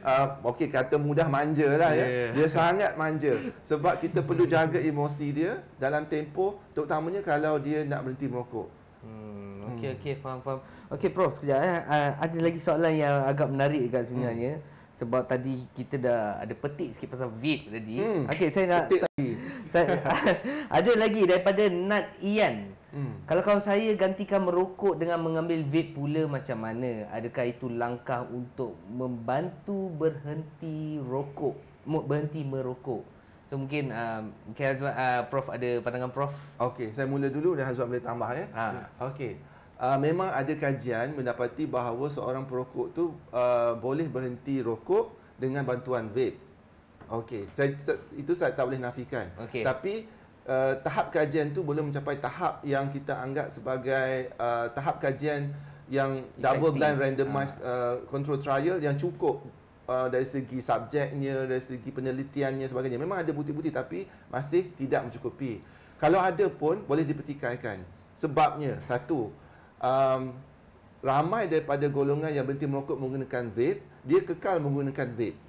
Uh, Okey kata mudah manja lah ya. Dia sangat manja. Sebab kita perlu jaga emosi dia dalam tempoh terutamanya kalau dia nak berhenti merokok. Hmm, hmm. Okey, okay, faham, faham. Okey, Prof, sekejap. Eh. Uh, ada lagi soalan yang agak menarik kat sebenarnya. Hmm sebab tadi kita dah ada petik sikit pasal vape tadi. Hmm, Okey, saya nak petik lagi. Saya ada lagi daripada Nat Ian. Hmm. Kalau kau saya gantikan merokok dengan mengambil vape pula macam mana? Adakah itu langkah untuk membantu berhenti rokok? Berhenti merokok. So mungkin um, Azwar, uh, Prof ada pandangan Prof? Okey, saya mula dulu dan Hazwan boleh tambah ya. Ha. Okey uh, memang ada kajian mendapati bahawa seorang perokok tu uh, boleh berhenti rokok dengan bantuan vape. Okey, saya itu saya tak boleh nafikan. Okay. Tapi uh, tahap kajian tu boleh mencapai tahap yang kita anggap sebagai uh, tahap kajian yang double blind randomized uh, control trial yang cukup uh, dari segi subjeknya, dari segi penelitiannya sebagainya. Memang ada bukti-bukti tapi masih tidak mencukupi. Kalau ada pun boleh dipertikaikan. Sebabnya satu, um, ramai daripada golongan yang berhenti merokok menggunakan vape, dia kekal menggunakan vape.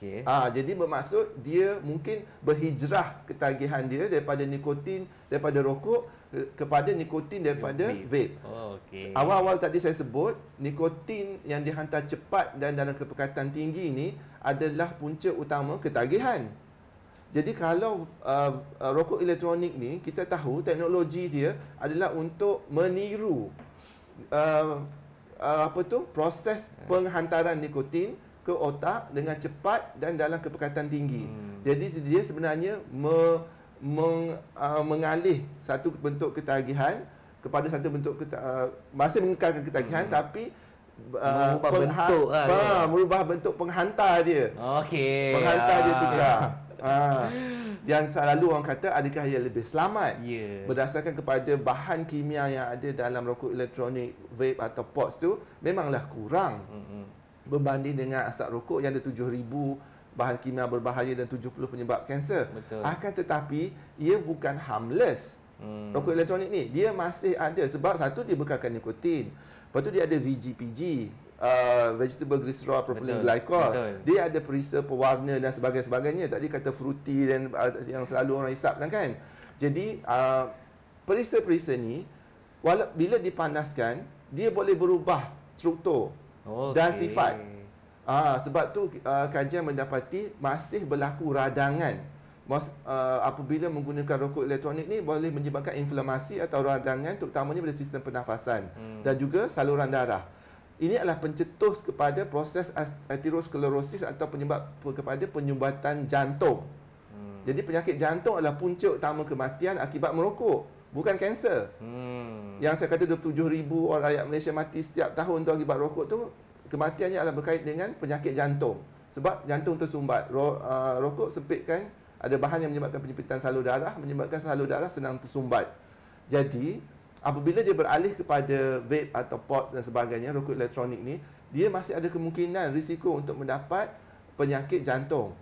Okay. Ah, jadi bermaksud dia mungkin berhijrah ketagihan dia daripada nikotin daripada rokok eh, kepada nikotin daripada vape. vape. Oh, okay. Awal-awal tadi saya sebut nikotin yang dihantar cepat dan dalam kepekatan tinggi ini adalah punca utama ketagihan. Jadi kalau uh, uh, rokok elektronik ni kita tahu teknologi dia adalah untuk meniru Uh, uh, apa tu proses penghantaran nikotin ke otak dengan cepat dan dalam kepekatan tinggi. Hmm. Jadi dia sebenarnya me, meng, uh, mengalih satu bentuk ketagihan kepada satu bentuk keta, uh, masih mengekalkan ketagihan hmm. tapi uh, mengubah bentuk lah ha, merubah bentuk penghantar dia. Okey. Penghantar ya. dia ah. tukar ha. Yang selalu orang kata adakah ia lebih selamat yeah. Berdasarkan kepada bahan kimia yang ada dalam rokok elektronik Vape atau pods tu Memanglah kurang mm-hmm. Berbanding dengan asap rokok yang ada 7,000 Bahan kimia berbahaya dan 70 penyebab kanser Betul. Akan tetapi ia bukan harmless Hmm. Rokok elektronik ni dia masih ada sebab satu dia bekalkan nikotin. Lepas tu dia ada VGPG, uh, vegetable glycerol propylene betul, glycol betul. dia ada perisa pewarna dan sebagainya sebagainya tadi kata fruity dan uh, yang selalu orang hisap kan kan jadi uh, perisa-perisa ni wala- bila dipanaskan dia boleh berubah struktur okay. dan sifat uh, sebab tu uh, kajian mendapati masih berlaku radangan Mas, uh, apabila menggunakan rokok elektronik ni boleh menyebabkan inflamasi atau radangan terutamanya pada sistem pernafasan hmm. dan juga saluran darah ini adalah pencetus kepada proses aterosklerosis atau penyebab kepada penyumbatan jantung. Hmm. Jadi penyakit jantung adalah punca utama kematian akibat merokok, bukan kanser. Hmm. Yang saya kata 27,000 orang rakyat Malaysia mati setiap tahun tu akibat rokok tu, kematiannya adalah berkait dengan penyakit jantung. Sebab jantung tersumbat, Ro- uh, rokok sempitkan ada bahan yang menyebabkan penyempitan salur darah, menyebabkan salur darah senang tersumbat. Jadi, apabila dia beralih kepada vape atau pods dan sebagainya rokok elektronik ni dia masih ada kemungkinan risiko untuk mendapat penyakit jantung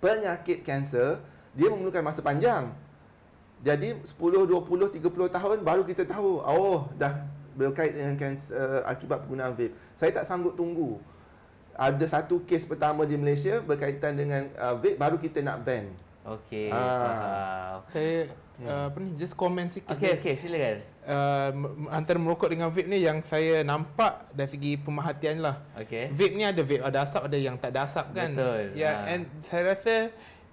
penyakit kanser dia memerlukan masa panjang jadi 10 20 30 tahun baru kita tahu oh dah berkait dengan kanser eh, akibat penggunaan vape saya tak sanggup tunggu ada satu kes pertama di Malaysia berkaitan dengan eh, vape baru kita nak ban Okay. Uh, ah. uh Saya uh, apa ni? Just komen sikit. Okay, okay, silakan. Uh, antara merokok dengan vape ni yang saya nampak dari segi pemerhatian lah. Okay. Vape ni ada vape, ada asap, ada yang tak ada asap kan. Betul. Yeah, ya, uh. and saya rasa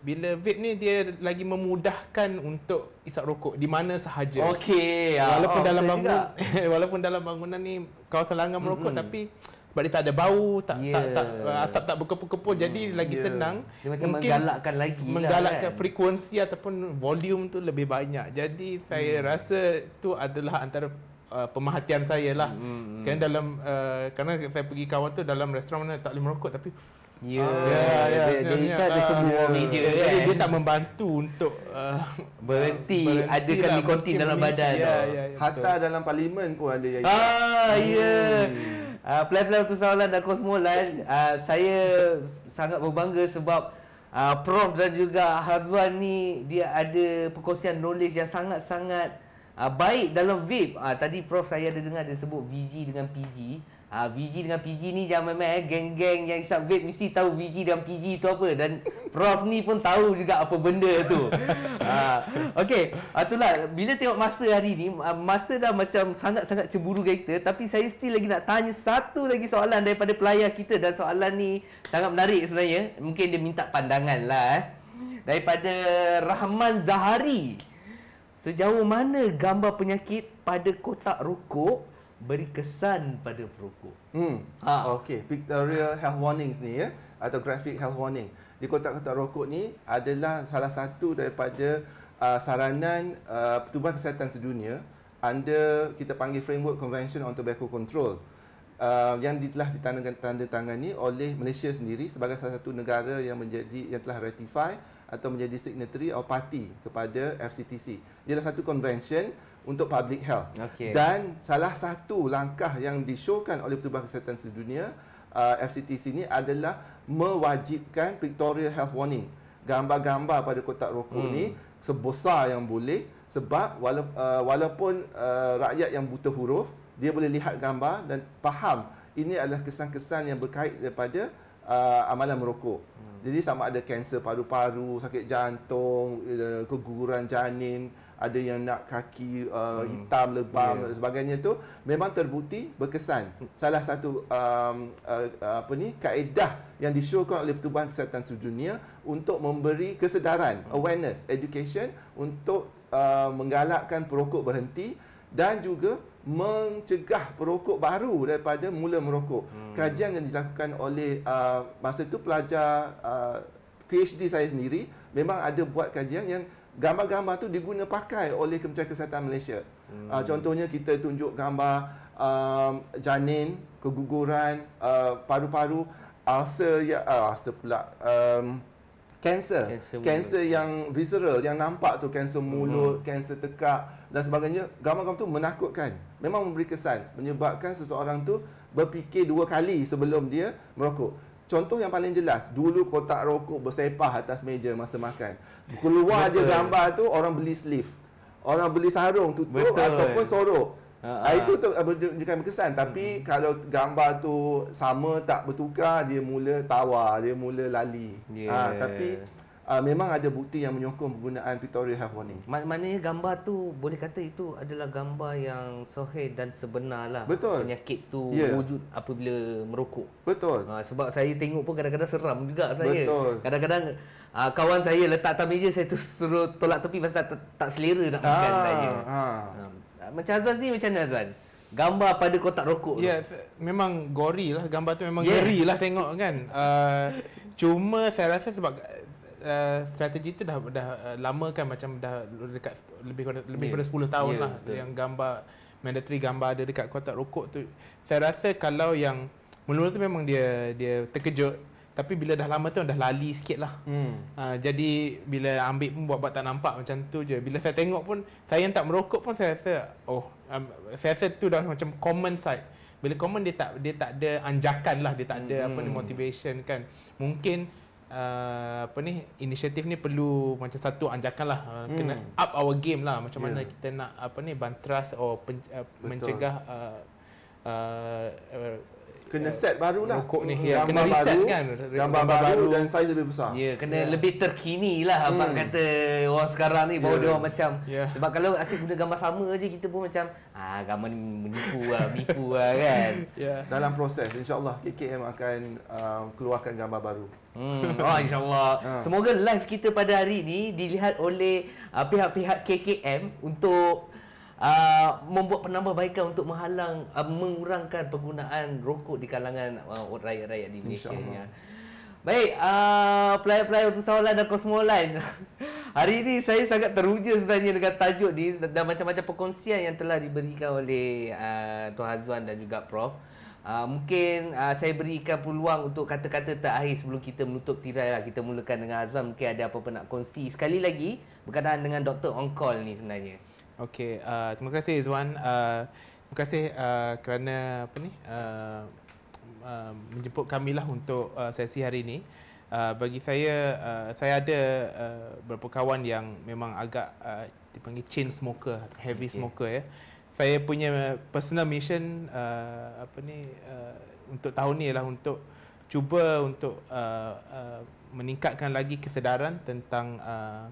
bila vape ni dia lagi memudahkan untuk isap rokok di mana sahaja. Okey. Ah, walaupun oh, dalam bangunan walaupun dalam bangunan ni kau selangkah merokok mm-hmm. tapi sebab dia tak ada bau, tak, yeah. tak, tak, uh, asap tak berkepul-kepul hmm. Jadi ya. lagi yeah. senang Dia macam Mungkin menggalakkan lagi lah Menggalakkan kan? frekuensi ataupun volume tu lebih banyak Jadi hmm. saya rasa tu adalah antara uh, pemerhatian saya lah hmm. hmm, hmm. Kan dalam, uh, kerana saya pergi kawan tu dalam restoran mana tak boleh merokok tapi Ya, ah, ya, ya, Dia hisap dia ah. semua uh, dia, Jadi kan. dia tak membantu untuk uh, berhenti, ada adakan lah, nikotin dalam badan. Ya, ya, ya, Hatta betul. dalam parlimen pun ada yang Ah, ya. Yeah. Hmm. Yeah. Ah, Plan-plan uh, untuk soalan dan kosmolan uh, ah, Saya sangat berbangga sebab uh, Prof dan juga Hazwan ni Dia ada perkongsian knowledge yang sangat-sangat uh, Baik dalam VIP uh, Tadi Prof saya ada dengar dia sebut VG dengan PG Ha, VG dengan PG ni yang memang eh, geng-geng yang isap vape mesti tahu VG dan PG tu apa dan Prof ni pun tahu juga apa benda tu. ha, okay, ha, ah, itulah bila tengok masa hari ni, ah, masa dah macam sangat-sangat cemburu kita tapi saya still lagi nak tanya satu lagi soalan daripada pelayar kita dan soalan ni sangat menarik sebenarnya. Mungkin dia minta pandangan lah eh. Daripada Rahman Zahari. Sejauh mana gambar penyakit pada kotak rokok beri kesan pada perokok. Hmm. Ha. Okey, pictorial health warnings ni ya atau graphic health warning. Di kotak-kotak rokok ni adalah salah satu daripada uh, saranan uh, pertubuhan kesihatan sedunia under kita panggil framework convention on tobacco control. Uh, yang telah ditandatangani oleh Malaysia sendiri sebagai salah satu negara yang menjadi yang telah ratify atau menjadi signatory atau party kepada FCTC. adalah satu convention untuk public health. Okay. Dan salah satu langkah yang disyorkan oleh Pertubuhan Kesihatan Sedunia uh, FCTC ini adalah mewajibkan pictorial health warning. Gambar-gambar pada kotak rokok hmm. ni sebesar yang boleh sebab wala, uh, walaupun uh, rakyat yang buta huruf dia boleh lihat gambar dan faham ini adalah kesan-kesan yang berkait daripada uh, amalan merokok. Hmm. Jadi sama ada kanser paru-paru, sakit jantung, keguguran janin, ada yang nak kaki uh, hmm. hitam lebam yeah. dan sebagainya tu memang terbukti berkesan. Salah satu um, uh, uh apa ni kaedah yang disyorkan oleh Pertubuhan Kesihatan Sedunia untuk memberi kesedaran, hmm. awareness, education untuk uh, menggalakkan perokok berhenti dan juga mencegah perokok baru daripada mula merokok. Hmm. Kajian yang dilakukan oleh uh, masa itu pelajar uh, PhD saya sendiri memang ada buat kajian yang gambar-gambar itu diguna pakai oleh Kementerian Kesihatan Malaysia. Hmm. Uh, contohnya kita tunjuk gambar um, janin, keguguran, uh, paru-paru, ulcer ya uh, ulcer pula um, kanser. Kanser yang visceral, yang nampak tu kanser mulut, kanser mm-hmm. tekak dan sebagainya. Gambar-gambar tu menakutkan. Memang memberi kesan menyebabkan seseorang tu berfikir dua kali sebelum dia merokok. Contoh yang paling jelas, dulu kotak rokok bersepah atas meja masa makan. Keluar Betul. je gambar tu orang beli sleeve. Orang beli sarung tutup Betul. ataupun sorok. Ha, ha. Itu ah, menunjukkan berkesan. Tapi hmm. kalau gambar tu sama tak bertukar, dia mula tawa, dia mula lali. Ah, yeah. Ha, tapi uh, memang ada bukti yang menyokong penggunaan pictorial health warning. Mak maknanya gambar tu boleh kata itu adalah gambar yang sahih dan sebenar lah. Betul. Penyakit tu yeah. wujud apabila merokok. Betul. Ha, sebab saya tengok pun kadang-kadang seram juga saya. Betul. Kadang-kadang Uh, kawan saya letak atas meja saya tu suruh tolak tepi pasal tak, tak selera nak makan ah, saya. Ah. Um, macam Azwan ni macam mana Azwan? Gambar pada kotak rokok yeah, tu. Ya, memang gori lah. Gambar tu memang yes. geri lah tengok kan. Uh, cuma saya rasa sebab uh, strategi tu dah, dah uh, lama kan macam dah dekat lebih kurang, lebih yeah. kurang 10 tahun yeah, lah betul. yang gambar mandatory gambar ada dekat kotak rokok tu. Saya rasa kalau yang menurut tu memang dia dia terkejut tapi bila dah lama tu dah lali sikit lah hmm. uh, Jadi bila ambil pun buat-buat tak nampak macam tu je Bila saya tengok pun saya yang tak merokok pun saya rasa Oh um, saya rasa tu dah macam common side. Bila common dia tak dia tak ada anjakan lah Dia tak ada hmm. apa ni hmm. motivation kan Mungkin uh, apa ni inisiatif ni perlu macam satu anjakan lah ah, hmm. Kena up our game lah macam yeah. mana ya. kita nak apa ni Bantras or pen, uh, mencegah uh, kena yeah. set baru lah rokok ni yeah. Hmm. kena reset baru, kan gambar, baru, baru dan saiz lebih besar ya yeah, kena yeah. lebih terkini lah hmm. abang kata orang sekarang ni bawa yeah. dia orang macam yeah. sebab kalau asyik guna gambar sama aje kita pun macam ah gambar ni menipu lah mipu lah kan yeah. dalam proses insyaAllah KKM akan um, keluarkan gambar baru Hmm, oh, insyaAllah. Uh. Semoga live kita pada hari ini dilihat oleh uh, pihak-pihak KKM untuk Ah, membuat penambahbaikan untuk menghalang uh, mengurangkan penggunaan rokok di kalangan uh, rakyat-rakyat di Malaysia ya. Baik, uh, pelayan-pelayan untuk soalan dan kosmolan Hari ini saya sangat teruja sebenarnya dengan tajuk ni Dan macam-macam perkongsian yang telah diberikan oleh uh, Tuan Hazwan dan juga Prof uh, Mungkin uh, saya berikan peluang untuk kata-kata terakhir sebelum kita menutup tirai lah Kita mulakan dengan Azam mungkin ada apa-apa nak kongsi Sekali lagi, berkaitan dengan Dr. On ni sebenarnya Okey, uh, terima kasih Izwan. Uh, terima kasih uh, kerana apa ni uh, uh, menjemput kami lah untuk uh, sesi hari ini. Uh, bagi saya, uh, saya ada uh, beberapa kawan yang memang agak uh, dipanggil chain smoker, heavy okay. smoker ya. Saya punya personal mission uh, apa ni uh, untuk tahun ni ialah untuk cuba untuk uh, uh, meningkatkan lagi kesedaran tentang uh,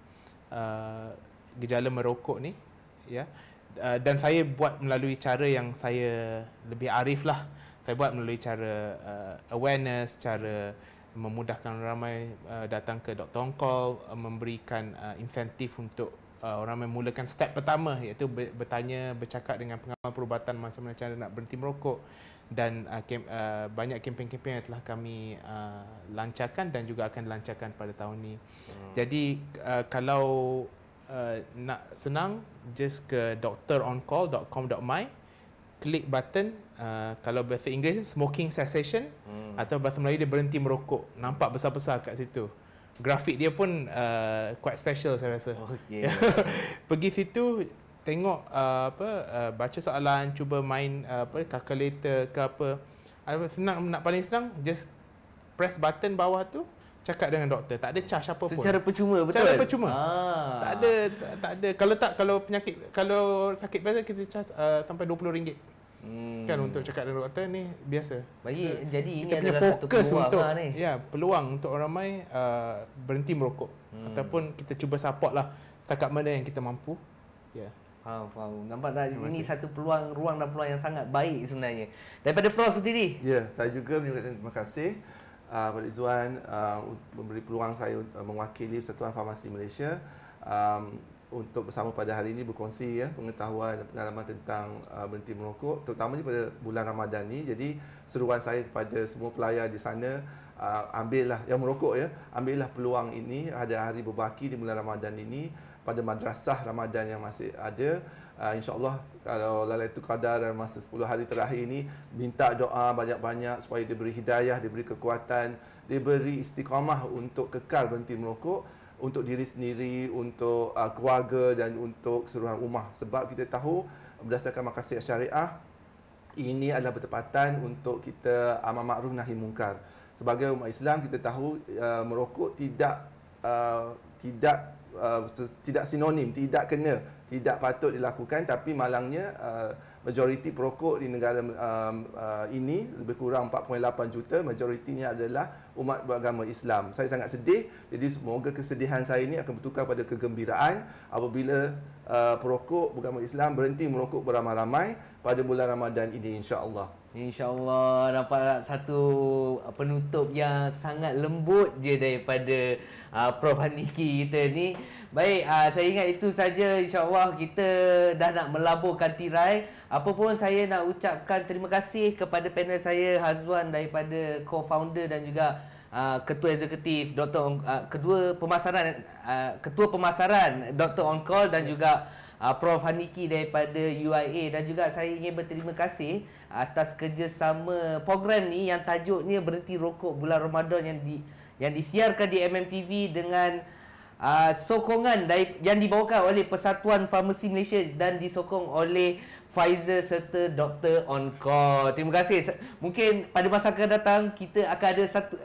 uh, gejala merokok ni ya. Ah, dan saya buat melalui cara yang saya lebih arif lah. Saya buat melalui cara uh, awareness, cara memudahkan ramai uh, datang ke doktor onkol, uh, memberikan uh, insentif untuk uh, orang memulakan step pertama iaitu bertanya, bercakap dengan pengawal perubatan macam mana cara nak berhenti merokok dan uh, kem, uh, banyak kempen-kempen yang telah kami uh, lancarkan dan juga akan dilancarkan pada tahun ini. Hmm. Jadi uh, kalau uh, nak senang just ke doctoroncall.com.my klik button uh, kalau bahasa Inggeris smoking cessation hmm. atau bahasa Melayu dia berhenti merokok nampak besar-besar kat situ grafik dia pun uh, quite special saya rasa okay. pergi situ tengok uh, apa uh, baca soalan cuba main uh, apa calculator ke apa senang nak paling senang just press button bawah tu cakap dengan doktor tak ada charge apa pun secara percuma betul secara percuma ah. tak ada tak, tak ada kalau tak kalau penyakit kalau sakit biasa kita charge uh, sampai RM20 hmm. kan untuk cakap dengan doktor ni biasa bagi jadi kita ini adalah satu peluang untuk, lah, ya peluang untuk orang ramai uh, berhenti merokok hmm. ataupun kita cuba support lah setakat mana yang kita mampu ya yeah. Faham, faham. Nampak tak ini satu peluang, ruang dan peluang yang sangat baik sebenarnya. Daripada Prof sendiri. Ya, saya juga menyukakan terima kasih uh, ah, Pak Izzuan uh, ah, memberi peluang saya uh, mewakili Persatuan Farmasi Malaysia um, untuk bersama pada hari ini berkongsi ya, pengetahuan dan pengalaman tentang uh, berhenti merokok terutamanya pada bulan Ramadan ini. Jadi seruan saya kepada semua pelayar di sana uh, ambillah yang merokok ya, ambillah peluang ini ada hari berbaki di bulan Ramadan ini pada madrasah Ramadan yang masih ada uh, insyaallah kalau Lailatul kadar dan masa 10 hari terakhir ini minta doa banyak-banyak supaya diberi hidayah, diberi kekuatan, diberi istiqamah untuk kekal berhenti merokok untuk diri sendiri, untuk uh, keluarga dan untuk keseluruhan rumah sebab kita tahu berdasarkan makasih syariah ini adalah bertepatan untuk kita amal makruf nahi mungkar. Sebagai umat Islam kita tahu uh, merokok tidak uh, tidak uh, tidak sinonim, tidak kena tidak patut dilakukan tapi malangnya uh, majoriti perokok di negara uh, uh, ini lebih kurang 4.8 juta majoritinya adalah umat beragama Islam. Saya sangat sedih. Jadi semoga kesedihan saya ini akan bertukar pada kegembiraan apabila uh, perokok beragama Islam berhenti merokok beramai-ramai pada bulan Ramadan ini insya-Allah. InsyaAllah dapat satu uh, penutup yang sangat lembut je daripada uh, Prof. Haniki kita ni Baik, uh, saya ingat itu saja insyaAllah kita dah nak melaburkan tirai Apa pun saya nak ucapkan terima kasih kepada panel saya Hazwan daripada co-founder dan juga Uh, ketua eksekutif Dr. Uh, kedua pemasaran uh, ketua pemasaran Dr. On dan yes. juga uh, Prof Haniki daripada UIA dan juga saya ingin berterima kasih atas kerjasama program ni yang tajuknya berhenti rokok bulan Ramadan yang di yang disiarkan di MMTV dengan uh, sokongan dari, yang dibawakan oleh Persatuan Farmasi Malaysia dan disokong oleh Pfizer serta Dr. On Terima kasih. Mungkin pada masa akan datang kita akan ada satu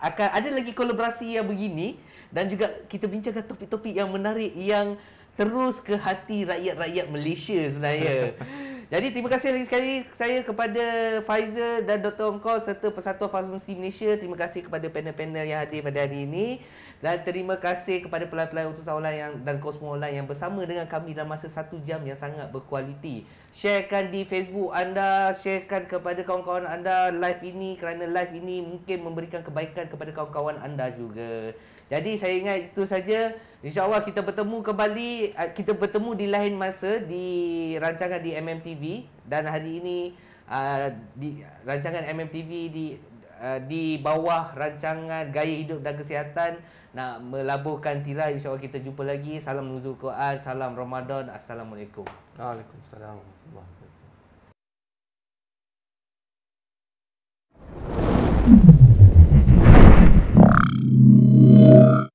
akan ada lagi kolaborasi yang begini dan juga kita bincangkan topik-topik yang menarik yang terus ke hati rakyat-rakyat Malaysia sebenarnya. Jadi terima kasih lagi sekali saya kepada Pfizer dan Dr. Ongkol serta Persatuan Farmasi Malaysia. Terima kasih kepada panel-panel yang hadir pada hari ini. Dan terima kasih kepada pelan-pelan utusan online yang, dan kosmo online yang bersama dengan kami dalam masa satu jam yang sangat berkualiti. Sharekan di Facebook anda, sharekan kepada kawan-kawan anda live ini kerana live ini mungkin memberikan kebaikan kepada kawan-kawan anda juga. Jadi saya ingat itu saja. InsyaAllah kita bertemu kembali eh, Kita bertemu di lain masa Di rancangan di MMTV Dan hari ini uh, di Rancangan MMTV di eh, di bawah rancangan gaya hidup dan kesihatan nak melabuhkan tirai insyaallah kita jumpa lagi salam nuzul quran salam ramadan assalamualaikum waalaikumsalam